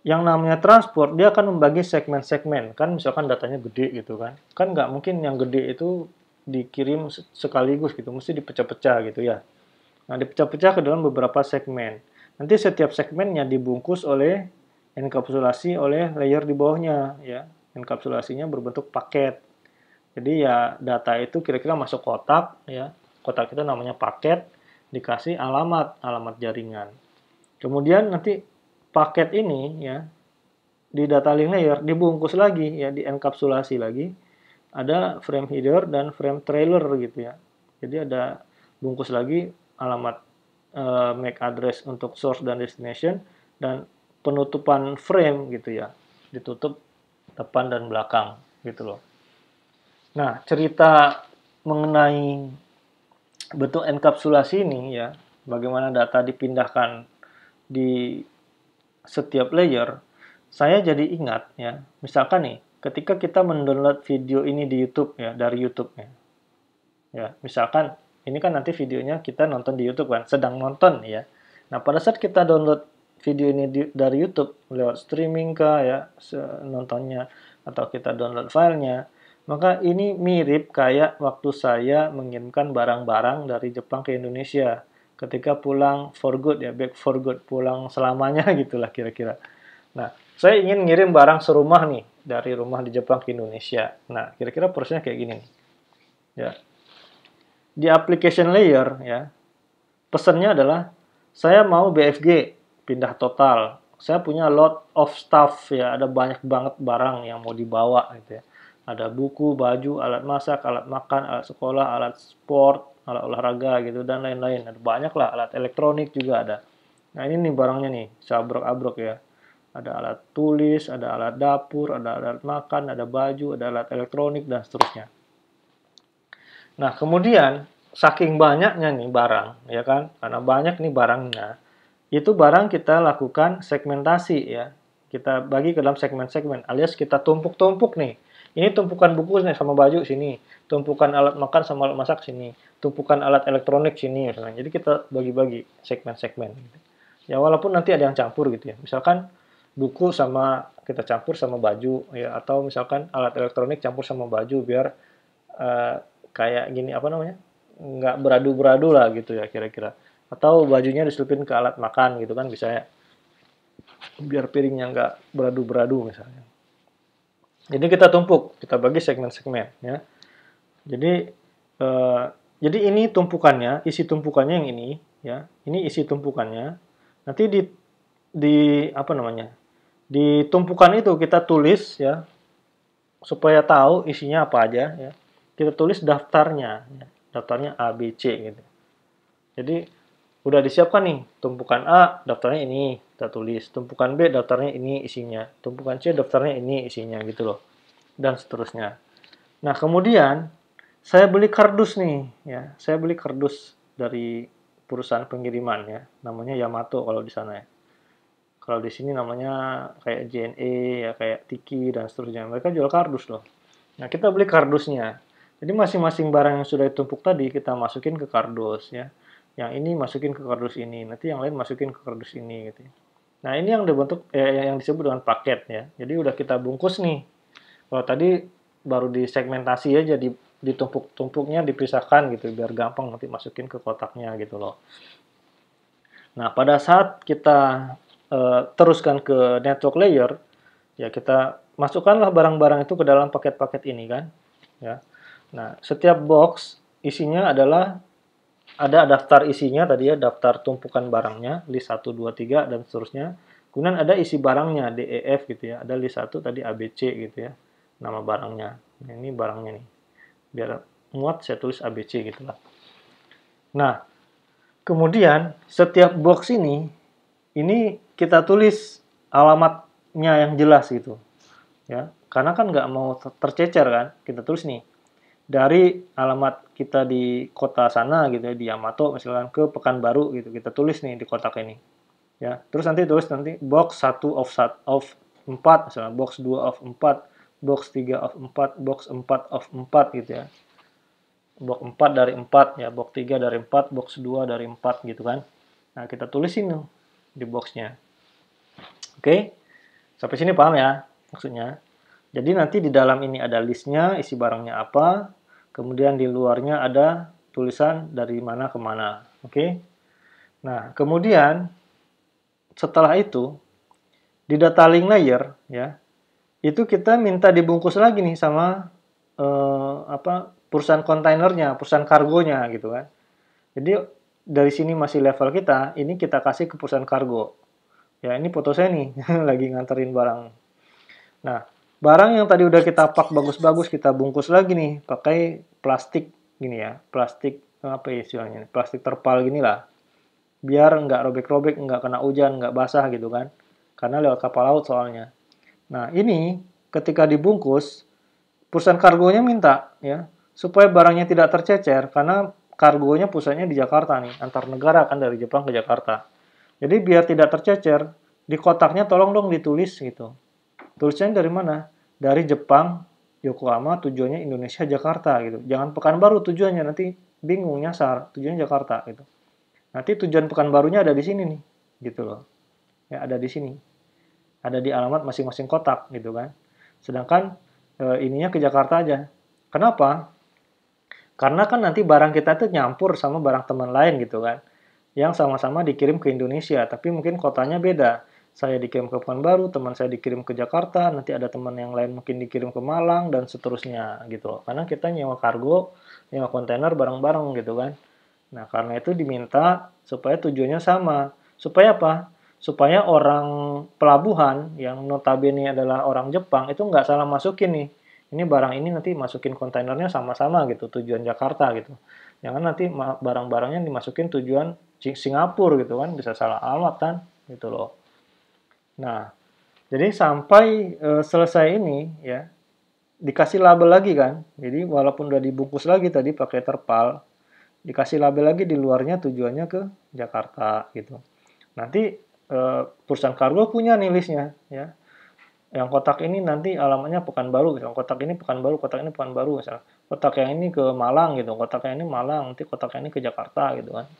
yang namanya transport dia akan membagi segmen-segmen kan misalkan datanya gede gitu kan kan nggak mungkin yang gede itu dikirim sekaligus gitu mesti dipecah-pecah gitu ya nah dipecah-pecah ke dalam beberapa segmen nanti setiap segmennya dibungkus oleh enkapsulasi oleh layer di bawahnya ya enkapsulasinya berbentuk paket jadi ya data itu kira-kira masuk kotak ya kotak kita namanya paket dikasih alamat alamat jaringan kemudian nanti paket ini ya di data link layer dibungkus lagi ya dienkapsulasi lagi ada frame header dan frame trailer gitu ya jadi ada bungkus lagi alamat uh, eh, MAC address untuk source dan destination dan penutupan frame gitu ya ditutup depan dan belakang gitu loh nah cerita mengenai bentuk enkapsulasi ini ya bagaimana data dipindahkan di setiap layer, saya jadi ingat ya, misalkan nih, ketika kita mendownload video ini di YouTube ya, dari YouTube ya. Ya, misalkan ini kan nanti videonya kita nonton di YouTube kan, sedang nonton ya. Nah, pada saat kita download video ini di, dari YouTube lewat streaming kah ya, nontonnya atau kita download filenya, maka ini mirip kayak waktu saya mengirimkan barang-barang dari Jepang ke Indonesia ketika pulang for good ya back for good pulang selamanya gitulah kira-kira nah saya ingin ngirim barang serumah nih dari rumah di Jepang ke Indonesia nah kira-kira prosesnya kayak gini nih. ya di application layer ya pesannya adalah saya mau BFG pindah total saya punya lot of stuff ya ada banyak banget barang yang mau dibawa gitu ya ada buku, baju, alat masak, alat makan, alat sekolah, alat sport, alat olahraga gitu dan lain-lain ada banyak lah alat elektronik juga ada nah ini nih barangnya nih sabrok-abrok ya ada alat tulis ada alat dapur ada alat makan ada baju ada alat elektronik dan seterusnya nah kemudian saking banyaknya nih barang ya kan karena banyak nih barangnya itu barang kita lakukan segmentasi ya kita bagi ke dalam segmen-segmen alias kita tumpuk-tumpuk nih ini tumpukan buku nih sama baju sini, tumpukan alat makan sama alat masak sini, tumpukan alat elektronik sini misalnya. Jadi kita bagi-bagi segmen-segmen. Gitu. Ya walaupun nanti ada yang campur gitu ya. Misalkan buku sama kita campur sama baju ya atau misalkan alat elektronik campur sama baju biar uh, kayak gini apa namanya? nggak beradu-beradu lah gitu ya kira-kira. Atau bajunya diselipin ke alat makan gitu kan bisa ya. Biar piringnya nggak beradu-beradu misalnya. Jadi kita tumpuk, kita bagi segmen-segmen ya. Jadi uh, jadi ini tumpukannya, isi tumpukannya yang ini ya. Ini isi tumpukannya. Nanti di di apa namanya? Di tumpukan itu kita tulis ya supaya tahu isinya apa aja ya. Kita tulis daftarnya, ya. daftarnya ABC gitu. Jadi udah disiapkan nih tumpukan A daftarnya ini kita tulis tumpukan B daftarnya ini isinya tumpukan C daftarnya ini isinya gitu loh dan seterusnya nah kemudian saya beli kardus nih ya saya beli kardus dari perusahaan pengiriman ya namanya Yamato kalau di sana ya kalau di sini namanya kayak JNE ya kayak Tiki dan seterusnya mereka jual kardus loh nah kita beli kardusnya jadi masing-masing barang yang sudah ditumpuk tadi kita masukin ke kardus ya yang ini masukin ke kardus ini, nanti yang lain masukin ke kardus ini gitu. Nah, ini yang dibentuk eh, yang disebut dengan paket ya. Jadi udah kita bungkus nih. Kalau tadi baru disegmentasi ya jadi ditumpuk-tumpuknya dipisahkan gitu biar gampang nanti masukin ke kotaknya gitu loh. Nah, pada saat kita eh, teruskan ke network layer ya kita masukkanlah barang-barang itu ke dalam paket-paket ini kan ya. Nah, setiap box isinya adalah ada daftar isinya tadi ya, daftar tumpukan barangnya, list 1, 2, 3, dan seterusnya. Kemudian ada isi barangnya, DEF gitu ya, ada list 1 tadi ABC gitu ya, nama barangnya. Nah, ini barangnya nih, biar muat saya tulis ABC gitu lah. Nah, kemudian setiap box ini, ini kita tulis alamatnya yang jelas gitu. ya Karena kan nggak mau tercecer kan, kita tulis nih, dari alamat kita di kota sana gitu ya, di Yamato misalkan ke Pekanbaru gitu kita tulis nih di kotak ini ya terus nanti tulis nanti box 1 of of 4 misalnya box 2 of 4 box 3 of 4 box 4 of 4 gitu ya box 4 dari 4 ya box 3 dari 4 box 2 dari 4 gitu kan nah kita tulisin tuh di boxnya oke okay? sampai sini paham ya maksudnya jadi nanti di dalam ini ada listnya isi barangnya apa Kemudian di luarnya ada tulisan dari mana ke mana. Oke. Okay? Nah, kemudian setelah itu di data link layer ya, itu kita minta dibungkus lagi nih sama eh, apa perusahaan kontainernya, perusahaan kargonya gitu kan. Jadi dari sini masih level kita, ini kita kasih ke perusahaan kargo. Ya, ini foto saya nih lagi nganterin barang. Nah, barang yang tadi udah kita pak bagus-bagus kita bungkus lagi nih pakai plastik gini ya plastik apa ya istilahnya plastik terpal gini lah biar nggak robek-robek nggak kena hujan nggak basah gitu kan karena lewat kapal laut soalnya nah ini ketika dibungkus perusahaan kargonya minta ya supaya barangnya tidak tercecer karena kargonya pusatnya di Jakarta nih antar negara kan dari Jepang ke Jakarta jadi biar tidak tercecer di kotaknya tolong dong ditulis gitu Tulisannya dari mana? Dari Jepang, Yokohama, tujuannya Indonesia, Jakarta gitu. Jangan Pekanbaru tujuannya, nanti bingung nyasar, tujuannya Jakarta gitu. Nanti tujuan Pekanbarunya ada di sini nih, gitu loh. Ya, ada di sini. Ada di alamat masing-masing kotak gitu kan. Sedangkan e, ininya ke Jakarta aja. Kenapa? Karena kan nanti barang kita itu nyampur sama barang teman lain gitu kan. Yang sama-sama dikirim ke Indonesia, tapi mungkin kotanya beda saya dikirim ke Pekanbaru, teman saya dikirim ke Jakarta, nanti ada teman yang lain mungkin dikirim ke Malang dan seterusnya gitu loh. Karena kita nyewa kargo, nyewa kontainer bareng-bareng gitu kan. Nah, karena itu diminta supaya tujuannya sama. Supaya apa? Supaya orang pelabuhan yang notabene adalah orang Jepang itu nggak salah masukin nih. Ini barang ini nanti masukin kontainernya sama-sama gitu, tujuan Jakarta gitu. Jangan nanti barang-barangnya dimasukin tujuan Singapura gitu kan, bisa salah alamat kan gitu loh. Nah, jadi sampai uh, selesai ini ya dikasih label lagi kan. Jadi walaupun udah dibungkus lagi tadi pakai terpal, dikasih label lagi di luarnya tujuannya ke Jakarta gitu. Nanti uh, perusahaan kargo punya nih listnya ya. Yang kotak ini nanti alamatnya Pekanbaru, gitu. yang kotak ini Pekanbaru, kotak ini Pekanbaru misalnya. Kotak yang ini ke Malang gitu, kotak yang ini Malang, nanti kotak yang ini ke Jakarta gitu kan.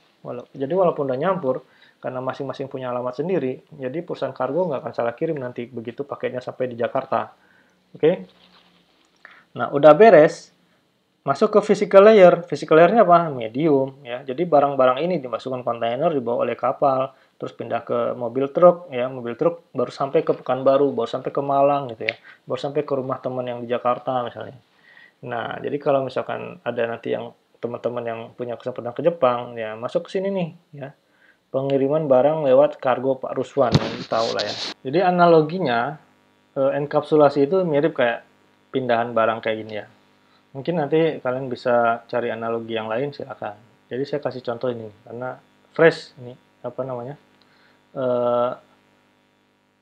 jadi walaupun udah nyampur, karena masing-masing punya alamat sendiri, jadi perusahaan kargo nggak akan salah kirim nanti begitu paketnya sampai di Jakarta. Oke? Okay? Nah, udah beres, masuk ke physical layer. Physical layernya apa? Medium. ya. Jadi barang-barang ini dimasukkan kontainer, dibawa oleh kapal, terus pindah ke mobil truk, ya mobil truk baru sampai ke Pekanbaru, baru sampai ke Malang gitu ya, baru sampai ke rumah teman yang di Jakarta misalnya. Nah, jadi kalau misalkan ada nanti yang teman-teman yang punya kesempatan ke Jepang, ya masuk ke sini nih, ya pengiriman barang lewat kargo Pak Ruswan tahu lah ya. Jadi analoginya eh, enkapsulasi itu mirip kayak pindahan barang kayak gini ya. Mungkin nanti kalian bisa cari analogi yang lain silakan. Jadi saya kasih contoh ini karena fresh ini apa namanya? Eh,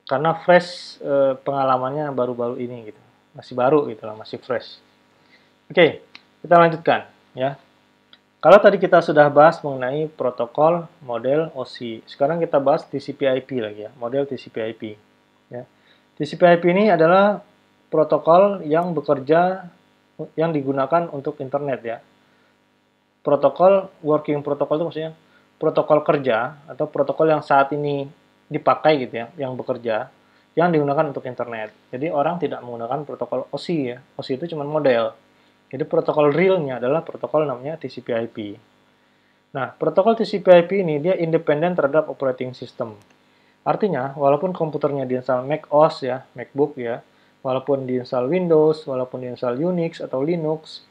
karena fresh eh, pengalamannya baru-baru ini gitu. Masih baru gitu lah, masih fresh. Oke, kita lanjutkan ya. Kalau tadi kita sudah bahas mengenai protokol model OC, sekarang kita bahas TCP/IP lagi ya, model TCP/IP. Ya. TCP/IP ini adalah protokol yang bekerja yang digunakan untuk internet ya. Protokol working protokol itu maksudnya protokol kerja atau protokol yang saat ini dipakai gitu ya, yang bekerja yang digunakan untuk internet. Jadi orang tidak menggunakan protokol OC ya. OC itu cuma model jadi protokol realnya adalah protokol namanya TCP/IP. Nah, protokol TCP/IP ini dia independen terhadap operating system. Artinya, walaupun komputernya diinstal Mac OS ya, MacBook ya, walaupun diinstal Windows, walaupun diinstal Unix atau Linux,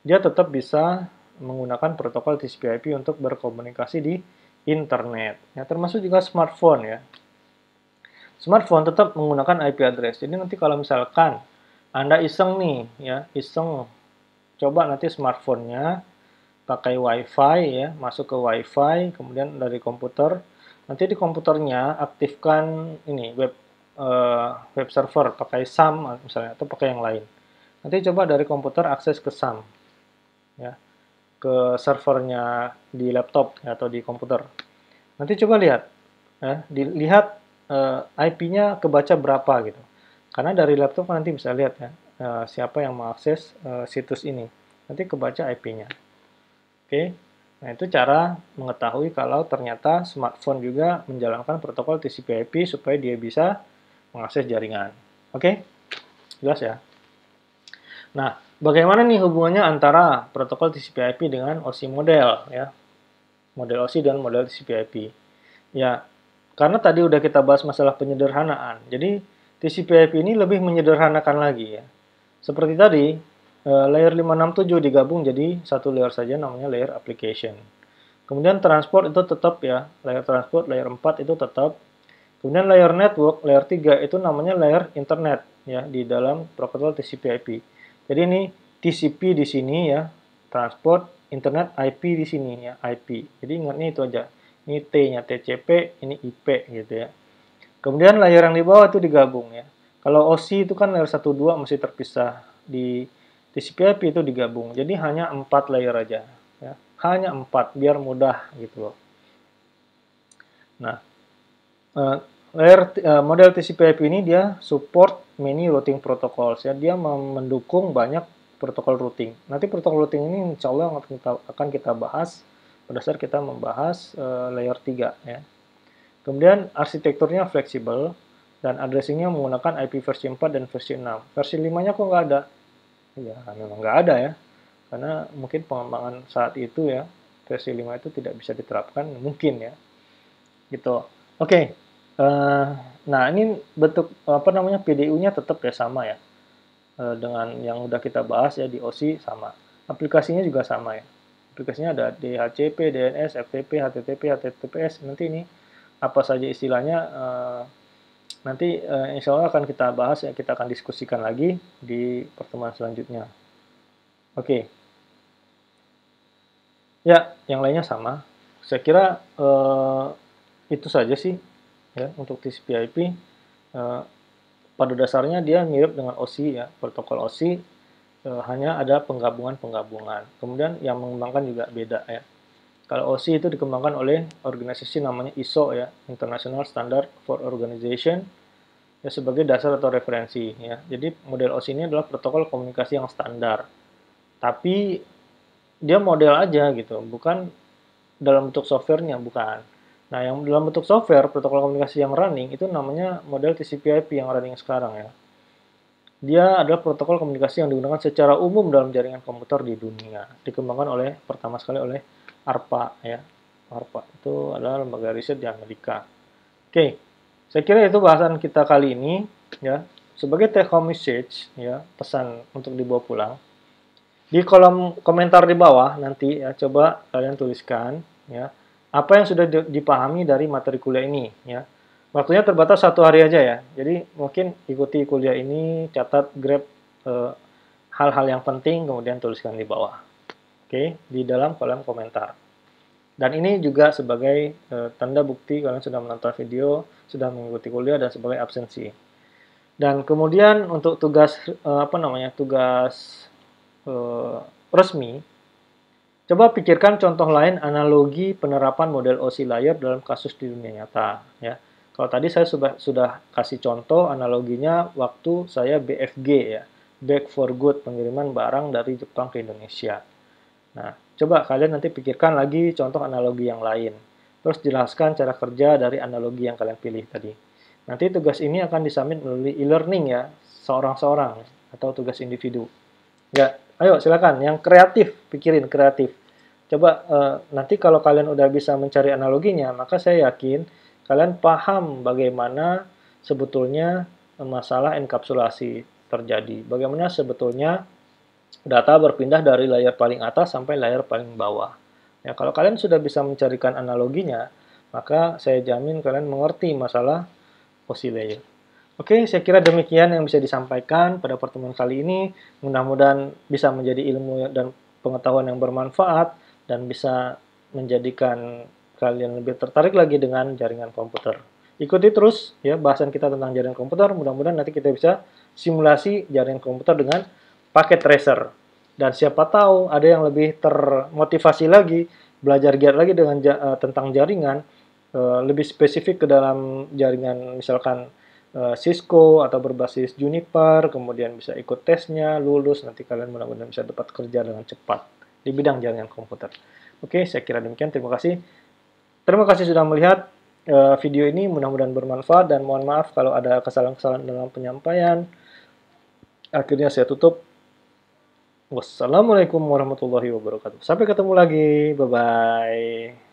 dia tetap bisa menggunakan protokol TCP/IP untuk berkomunikasi di internet. Ya, termasuk juga smartphone ya. Smartphone tetap menggunakan IP address. Jadi nanti kalau misalkan Anda iseng nih ya, iseng coba nanti smartphone-nya pakai WiFi ya, masuk ke WiFi, kemudian dari komputer. Nanti di komputernya aktifkan ini web uh, web server pakai SAM misalnya atau pakai yang lain. Nanti coba dari komputer akses ke SAM ya ke servernya di laptop atau di komputer. Nanti coba lihat ya, dilihat uh, eh, IP-nya kebaca berapa gitu. Karena dari laptop kan nanti bisa lihat ya uh, siapa yang mengakses uh, situs ini. Nanti kebaca IP-nya. Oke. Okay. Nah, itu cara mengetahui kalau ternyata smartphone juga menjalankan protokol TCP/IP supaya dia bisa mengakses jaringan. Oke? Okay? Jelas ya? Nah, bagaimana nih hubungannya antara protokol TCP/IP dengan OSI model ya? Model OSI dan model TCP/IP. Ya, karena tadi udah kita bahas masalah penyederhanaan. Jadi TCP/IP ini lebih menyederhanakan lagi ya. Seperti tadi, eh, layer 567 digabung jadi satu layer saja namanya layer application. Kemudian transport itu tetap ya, layer transport, layer 4 itu tetap. Kemudian layer network, layer 3 itu namanya layer internet ya di dalam protokol TCP/IP. Jadi ini TCP di sini ya, transport, internet, IP di sini ya, IP. Jadi ingatnya itu aja. Ini T-nya TCP, ini IP gitu ya. Kemudian layer yang di bawah itu digabung ya. Kalau OC itu kan layer 1 2 masih terpisah di TCP/IP itu digabung. Jadi hanya 4 layer aja ya. Hanya 4 biar mudah gitu loh. Nah, eh, layer eh, model TCP/IP ini dia support many routing protocols ya. Dia mendukung banyak protokol routing. Nanti protokol routing ini insya Allah akan kita, bahas pada saat kita membahas eh, layer 3 ya. Kemudian arsitekturnya fleksibel, dan addressingnya menggunakan IP versi 4 dan versi 6. Versi 5-nya kok nggak ada? Ya, memang nggak ada ya. Karena mungkin pengembangan saat itu ya, versi 5 itu tidak bisa diterapkan, mungkin ya. Gitu. Oke, okay. uh, eh, nah ini bentuk, apa namanya, PDU-nya tetap ya sama ya. Uh, dengan yang udah kita bahas ya di OSI sama. Aplikasinya juga sama ya. Aplikasinya ada DHCP, DNS, FTP, HTTP, HTTPS, nanti ini apa saja istilahnya uh, nanti uh, insya Allah akan kita bahas ya kita akan diskusikan lagi di pertemuan selanjutnya oke okay. ya yang lainnya sama saya kira uh, itu saja sih ya untuk TCP/IP uh, eh, pada dasarnya dia mirip dengan OSI ya protokol OSI uh, hanya ada penggabungan penggabungan kemudian yang mengembangkan juga beda ya kalau OSI itu dikembangkan oleh organisasi namanya ISO ya, International Standard for Organization ya sebagai dasar atau referensi ya. Jadi model OSI ini adalah protokol komunikasi yang standar. Tapi dia model aja gitu, bukan dalam bentuk softwarenya bukan. Nah, yang dalam bentuk software protokol komunikasi yang running itu namanya model TCP/IP yang running sekarang ya. Dia adalah protokol komunikasi yang digunakan secara umum dalam jaringan komputer di dunia, dikembangkan oleh pertama sekali oleh ARPA ya. ARPA itu adalah lembaga riset di Amerika. Oke, saya kira itu bahasan kita kali ini ya. Sebagai take home message ya, pesan untuk dibawa pulang. Di kolom komentar di bawah nanti ya coba kalian tuliskan ya apa yang sudah dipahami dari materi kuliah ini ya. Waktunya terbatas satu hari aja ya. Jadi mungkin ikuti kuliah ini, catat grab eh, hal-hal eh, yang penting kemudian tuliskan di bawah okay, di dalam kolom komentar. Dan ini juga sebagai e, tanda bukti kalian sudah menonton video, sudah mengikuti kuliah dan sebagai absensi. Dan kemudian untuk tugas e, apa namanya? tugas e, resmi Coba pikirkan contoh lain analogi penerapan model OC layer dalam kasus di dunia nyata. Ya, kalau tadi saya sudah sudah kasih contoh analoginya waktu saya BFG ya, back for good pengiriman barang dari Jepang ke Indonesia. Nah, coba kalian nanti pikirkan lagi contoh analogi yang lain. Terus jelaskan cara kerja dari analogi yang kalian pilih tadi. Nanti tugas ini akan disubmit melalui e-learning ya, seorang-seorang atau tugas individu. Ya, ayo silakan yang kreatif, pikirin kreatif. Coba uh, nanti kalau kalian udah bisa mencari analoginya, maka saya yakin kalian paham bagaimana sebetulnya masalah enkapsulasi terjadi. Bagaimana sebetulnya Data berpindah dari layar paling atas sampai layar paling bawah. Ya, kalau kalian sudah bisa mencarikan analoginya, maka saya jamin kalian mengerti masalah posisi layer. Oke, saya kira demikian yang bisa disampaikan pada pertemuan kali ini. Mudah-mudahan bisa menjadi ilmu dan pengetahuan yang bermanfaat dan bisa menjadikan kalian lebih tertarik lagi dengan jaringan komputer. Ikuti terus ya bahasan kita tentang jaringan komputer. Mudah-mudahan nanti kita bisa simulasi jaringan komputer dengan pakai tracer. Dan siapa tahu ada yang lebih termotivasi lagi, belajar giat lagi dengan ja eh, tentang jaringan, uh, lebih spesifik ke dalam jaringan misalkan uh, Cisco atau berbasis Juniper, kemudian bisa ikut tesnya, lulus, nanti kalian mudah-mudahan bisa dapat kerja dengan cepat di bidang jaringan komputer. Oke, saya kira demikian. Terima kasih. Terima kasih sudah melihat uh, video ini. Mudah-mudahan bermanfaat dan mohon maaf kalau ada kesalahan-kesalahan dalam penyampaian. Akhirnya saya tutup. Wassalamualaikum warahmatullahi wabarakatuh. Sampai ketemu lagi. Bye bye.